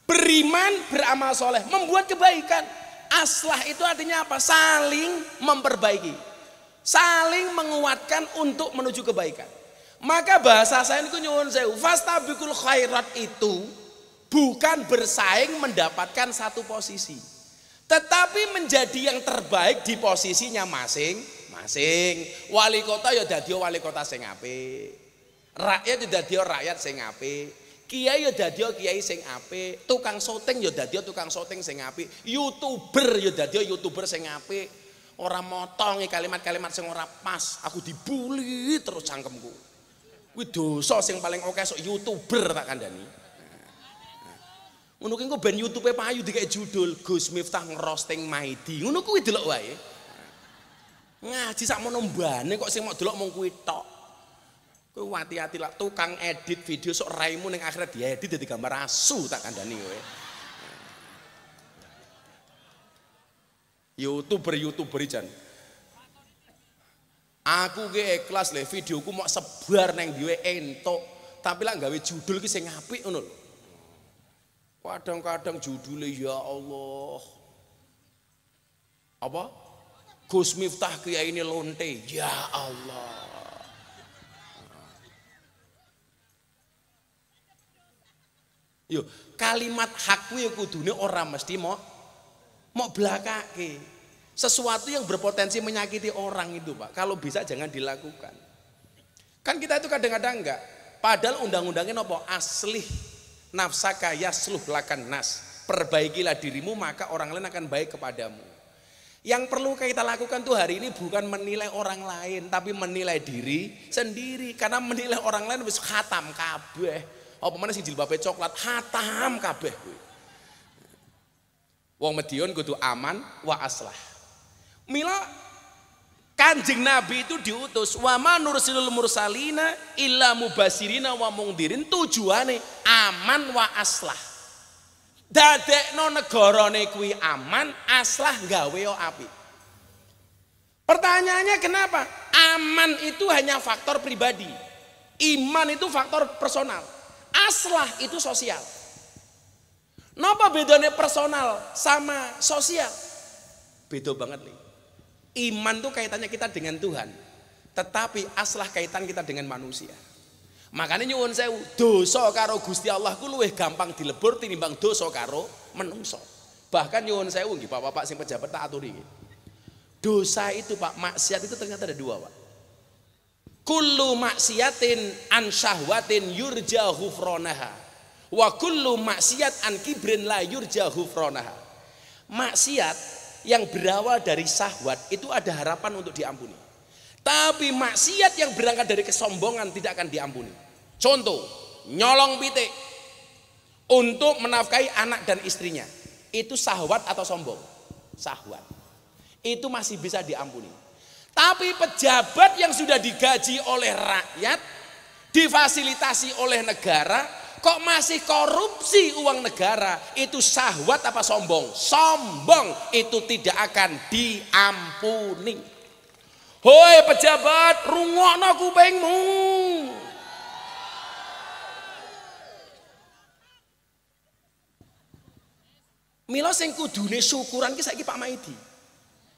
Beriman, beramal soleh. Membuat kebaikan. Aslah itu artinya apa? Saling memperbaiki. Saling menguatkan untuk menuju kebaikan. Maka bahasa saya ini nyuwun saya. Fastabikul khairat itu bukan bersaing mendapatkan satu posisi. Tetapi menjadi yang terbaik di posisinya masing-masing. Wali kota ya dadio wali kota sing Rakyat itu dadi rakyat sing apik. Kiai ya dadi kiai sing apik, tukang syuting ya dadi tukang syuting sing apik, YouTuber ya dadi YouTuber sing apik. Orang motong kalimat-kalimat sing orang pas, aku dibully terus cangkemku. Kuwi dosa sing paling oke sok YouTuber tak kandani Ngono kuwi engko ben youtube Pak Ayu dikek judul Gus Miftah ngerosting Maidi. Ngono kuwi delok wae. Ngaji sak menombane kok sing mau delok mung kuwi tok. Kowe hati-hati lah tukang edit video sok raimu ning akhirat diedit jadi gambar asu tak kandani kowe. YouTuber-YouTuber jan. Aku ge ikhlas le videoku mau sebar neng diwe entok, tapi lah gawe judul ki sing apik ngono Kadang-kadang judulnya ya Allah. Apa? Gus Miftah Kiai ini lonte. Ya Allah. Yo, kalimat hak aku kudune orang mesti mau mau belakake. Sesuatu yang berpotensi menyakiti orang itu, Pak. Kalau bisa jangan dilakukan. Kan kita itu kadang-kadang enggak. Padahal undang-undangnya nopo aslih nafsaka yasluh lakan nas. Perbaikilah dirimu maka orang lain akan baik kepadamu. Yang perlu kita lakukan tuh hari ini bukan menilai orang lain, tapi menilai diri sendiri. Karena menilai orang lain wis khatam kabeh apa mana sing jilbabe coklat hatam kabeh kuwi wong Medion kudu aman wa aslah mila Kanjeng Nabi itu diutus wa manursilul mursalina illa mubasirina wa mungdirin tujuane aman wa aslah. Dadekno negarane kuwi aman, aslah gawe yo apik. Pertanyaannya kenapa? Aman itu hanya faktor pribadi. Iman itu faktor personal. Aslah itu sosial. Napa bedanya personal sama sosial? Beda banget nih. Iman tuh kaitannya kita dengan Tuhan. Tetapi aslah kaitan kita dengan manusia. Makanya nyuwun sewu, dosa karo Gusti Allah ku luwih gampang dilebur tinimbang dosa karo menungso. Bahkan nyuwun sewu nggih Bapak-bapak sing pejabat tak aturi. Dosa itu Pak, maksiat itu ternyata ada dua, Pak kullu maksiatin an syahwatin yurja hufronaha wa kullu maksiat an kibrin la yurja hufronaha maksiat yang berawal dari syahwat itu ada harapan untuk diampuni tapi maksiat yang berangkat dari kesombongan tidak akan diampuni contoh nyolong pitik untuk menafkahi anak dan istrinya itu syahwat atau sombong syahwat itu masih bisa diampuni tapi pejabat yang sudah digaji oleh rakyat, difasilitasi oleh negara, kok masih korupsi uang negara? Itu sahwat apa sombong? Sombong itu tidak akan diampuni. Hoi pejabat, rungokno kupengmu. Milo sing kudune syukuran ki saiki Pak Maidi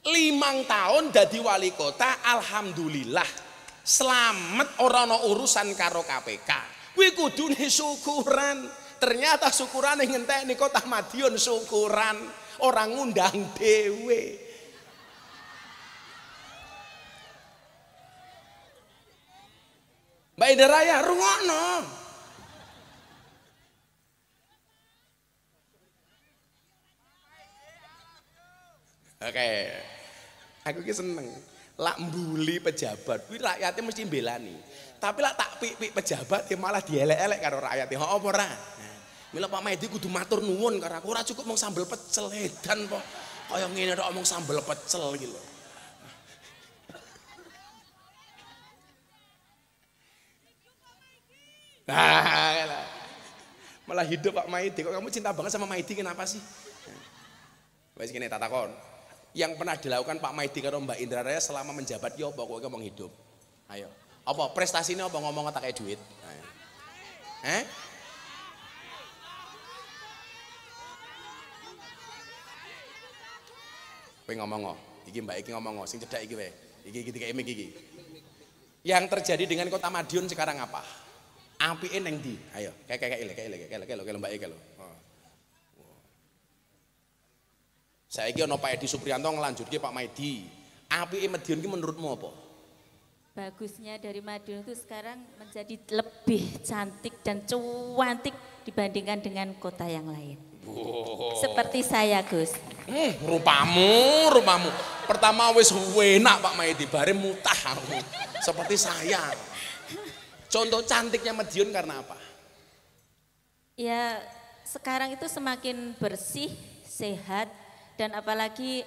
limang tahun jadi wali kota alhamdulillah selamat orang no urusan karo KPK kuwi kudune syukuran ternyata syukuran yang ngentek kota Madiun syukuran orang ngundang dewe Mbak Ida Raya rungokno Oke. Okay. Aku ki seneng. Lak mbuli pejabat kuwi rakyatnya mesti nih. Tapi lak tak pik pejabat ya malah dielek-elek karo rakyate. ya apa ora? Nah, Mila Pak Medi kudu matur nuwun karo aku ora cukup mung sambel pecel edan po. Kaya ngene tok omong sambel pecel iki lho. Nah, malah hidup Pak Maidi. Kok kamu cinta banget sama Maidi kenapa sih? Nah, Wes kene tatakon yang pernah dilakukan Pak Maidi karo Mbak Indra Raya selama menjabat yo apa kowe ngomong hidup. Ayo. Apa prestasinya apa ngomong tak kayak duit? Ayo. Eh? Kowe ngomong iki Mbak iki ngomong sing cedak iki weh. Iki iki dikek iki. Yang terjadi dengan Kota Madiun sekarang apa? Api neng ndi? Ayo, kayak kayak kayak kayak kayak kayak kayak Mbak iki lho. Saya kira Pak Edi Suprianto ngelanjut Pak Maidi. Api Madiun ini menurutmu apa? Bagusnya dari Madiun itu sekarang menjadi lebih cantik dan cuantik dibandingkan dengan kota yang lain. Oh. Seperti saya, Gus. Hmm, rupamu, rupamu. Pertama wis enak Pak Maidi, bare mutah Seperti saya. Contoh cantiknya Madiun karena apa? Ya, sekarang itu semakin bersih, sehat, dan apalagi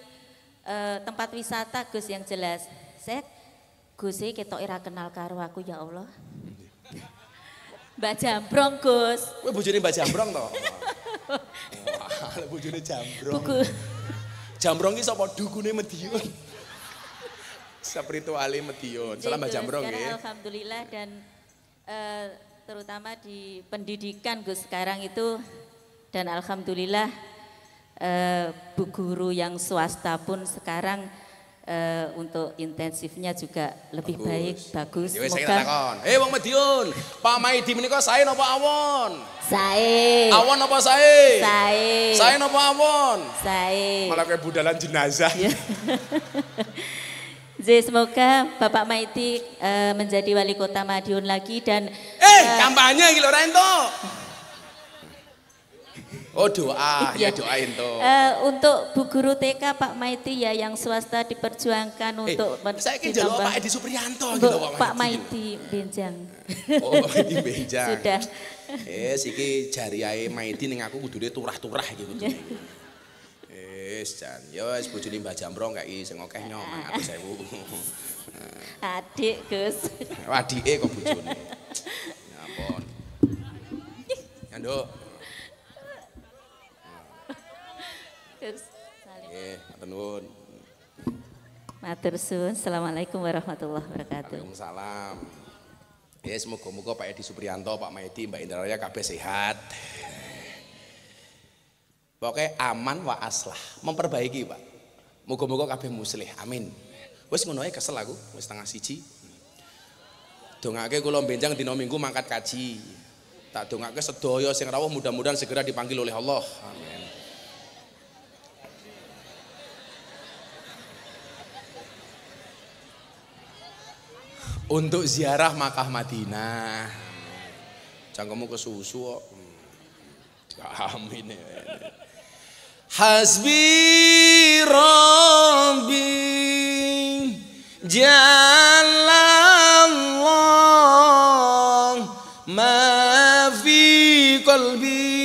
e, tempat wisata Gus yang jelas. Saya Gus kita ira kenal karo aku ya Allah. Mbak Jambrong Gus. Wih bujuni Mbak Jambrong toh. Wah, bujuni Jambrong. Buku. Jambrong ki sapa dukune Medion. Spirituale Medion. Salam Mbak Jambrong ya. Alhamdulillah dan e, terutama di pendidikan Gus sekarang itu dan alhamdulillah eh, bu guru yang swasta pun sekarang eh, untuk intensifnya juga lebih bagus. baik, bagus. Yowis, ya wis saya Eh wong Madiun, Pak Maidi menikah saya, nopo awon? Saya. Awon nopo saya? Saya. Saya nopo awon? Saya. Malah kayak budalan jenazah. Ya. Jadi semoga Bapak Maiti uh, eh, menjadi wali kota Madiun lagi dan eh uh, kampanye gitu orang itu. Oh doa, iya. ya doain tuh. Uh, untuk Bu Guru TK Pak Maiti ya yang swasta diperjuangkan eh, untuk Saya ingin jawab Pak Edi Supriyanto gitu Pak Maiti. Pak Maiti Benjang. Oh ini Benjang. Sudah. Eh siki jariae Maiti ning aku kudune turah-turah iki kudune. Wis iya. jan, ya wis bojone Mbah jambrong kayak sing akeh saya bu? Adik, Gus. Adike kok bojone. Ya ampun. Ya, Nduk. matur nuwun. Matur suwun. Assalamualaikum warahmatullahi wabarakatuh. Waalaikumsalam. Ya, semoga-moga Pak Edi Suprianto, Pak Maedi, Mbak Indra Raya kabeh sehat. Pokoknya aman wa aslah, memperbaiki Pak. Moga-moga kabeh muslih. Amin. Wis ngono ae kesel aku, wis tengah siji. Dongake kula benjang dina Minggu mangkat kaji. Tak dongake sedaya sing rawuh mudah-mudahan segera dipanggil oleh Allah. Amin. untuk ziarah Makkah Madinah. Cangkemmu ke susu kok. Hmm. Amin. Ya. Hasbi Rabbi Jalallah ma fi qalbi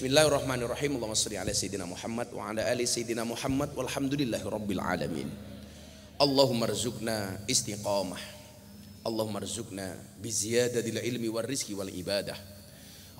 Bismillahirrahmanirrahim. Allahumma salli ala sayyidina Muhammad wa ala ali sayyidina Muhammad walhamdulillahi rabbil alamin. Allahumma rzuqna istiqamah. Allahumma rzuqna bi ziyadatil ilmi wal rizqi wal ibadah.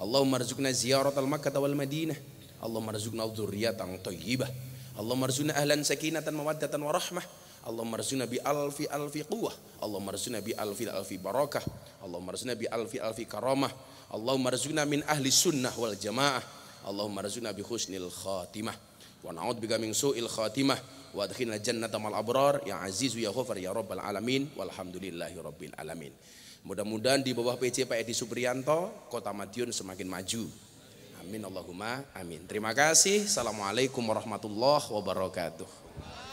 Allahumma rzuqna ziyaratal Makkah wal Madinah. Allahumma rzuqna dzurriatan thayyibah. Allahumma rzuqna ahlan sakinatan mawaddatan wa rahmah. Allahumma rzuqna bi alfi alfi quwwah. Allahumma rzuqna bi alfi alfi barakah. Allahumma rzuqna bi alfi alfi karamah. Allahumma rzuqna min ahli sunnah wal jamaah. Allahumma razuna bi husnil khatimah wa na'udzubika min su'il khatimah wa adkhilna jannata mal abrar ya azizu ya ghafar ya rabbal alamin walhamdulillahi rabbil alamin. Mudah-mudahan di bawah PC Pak Edi Suprianto Kota Madiun semakin maju. Amin Allahumma amin. Terima kasih. Assalamualaikum warahmatullahi wabarakatuh.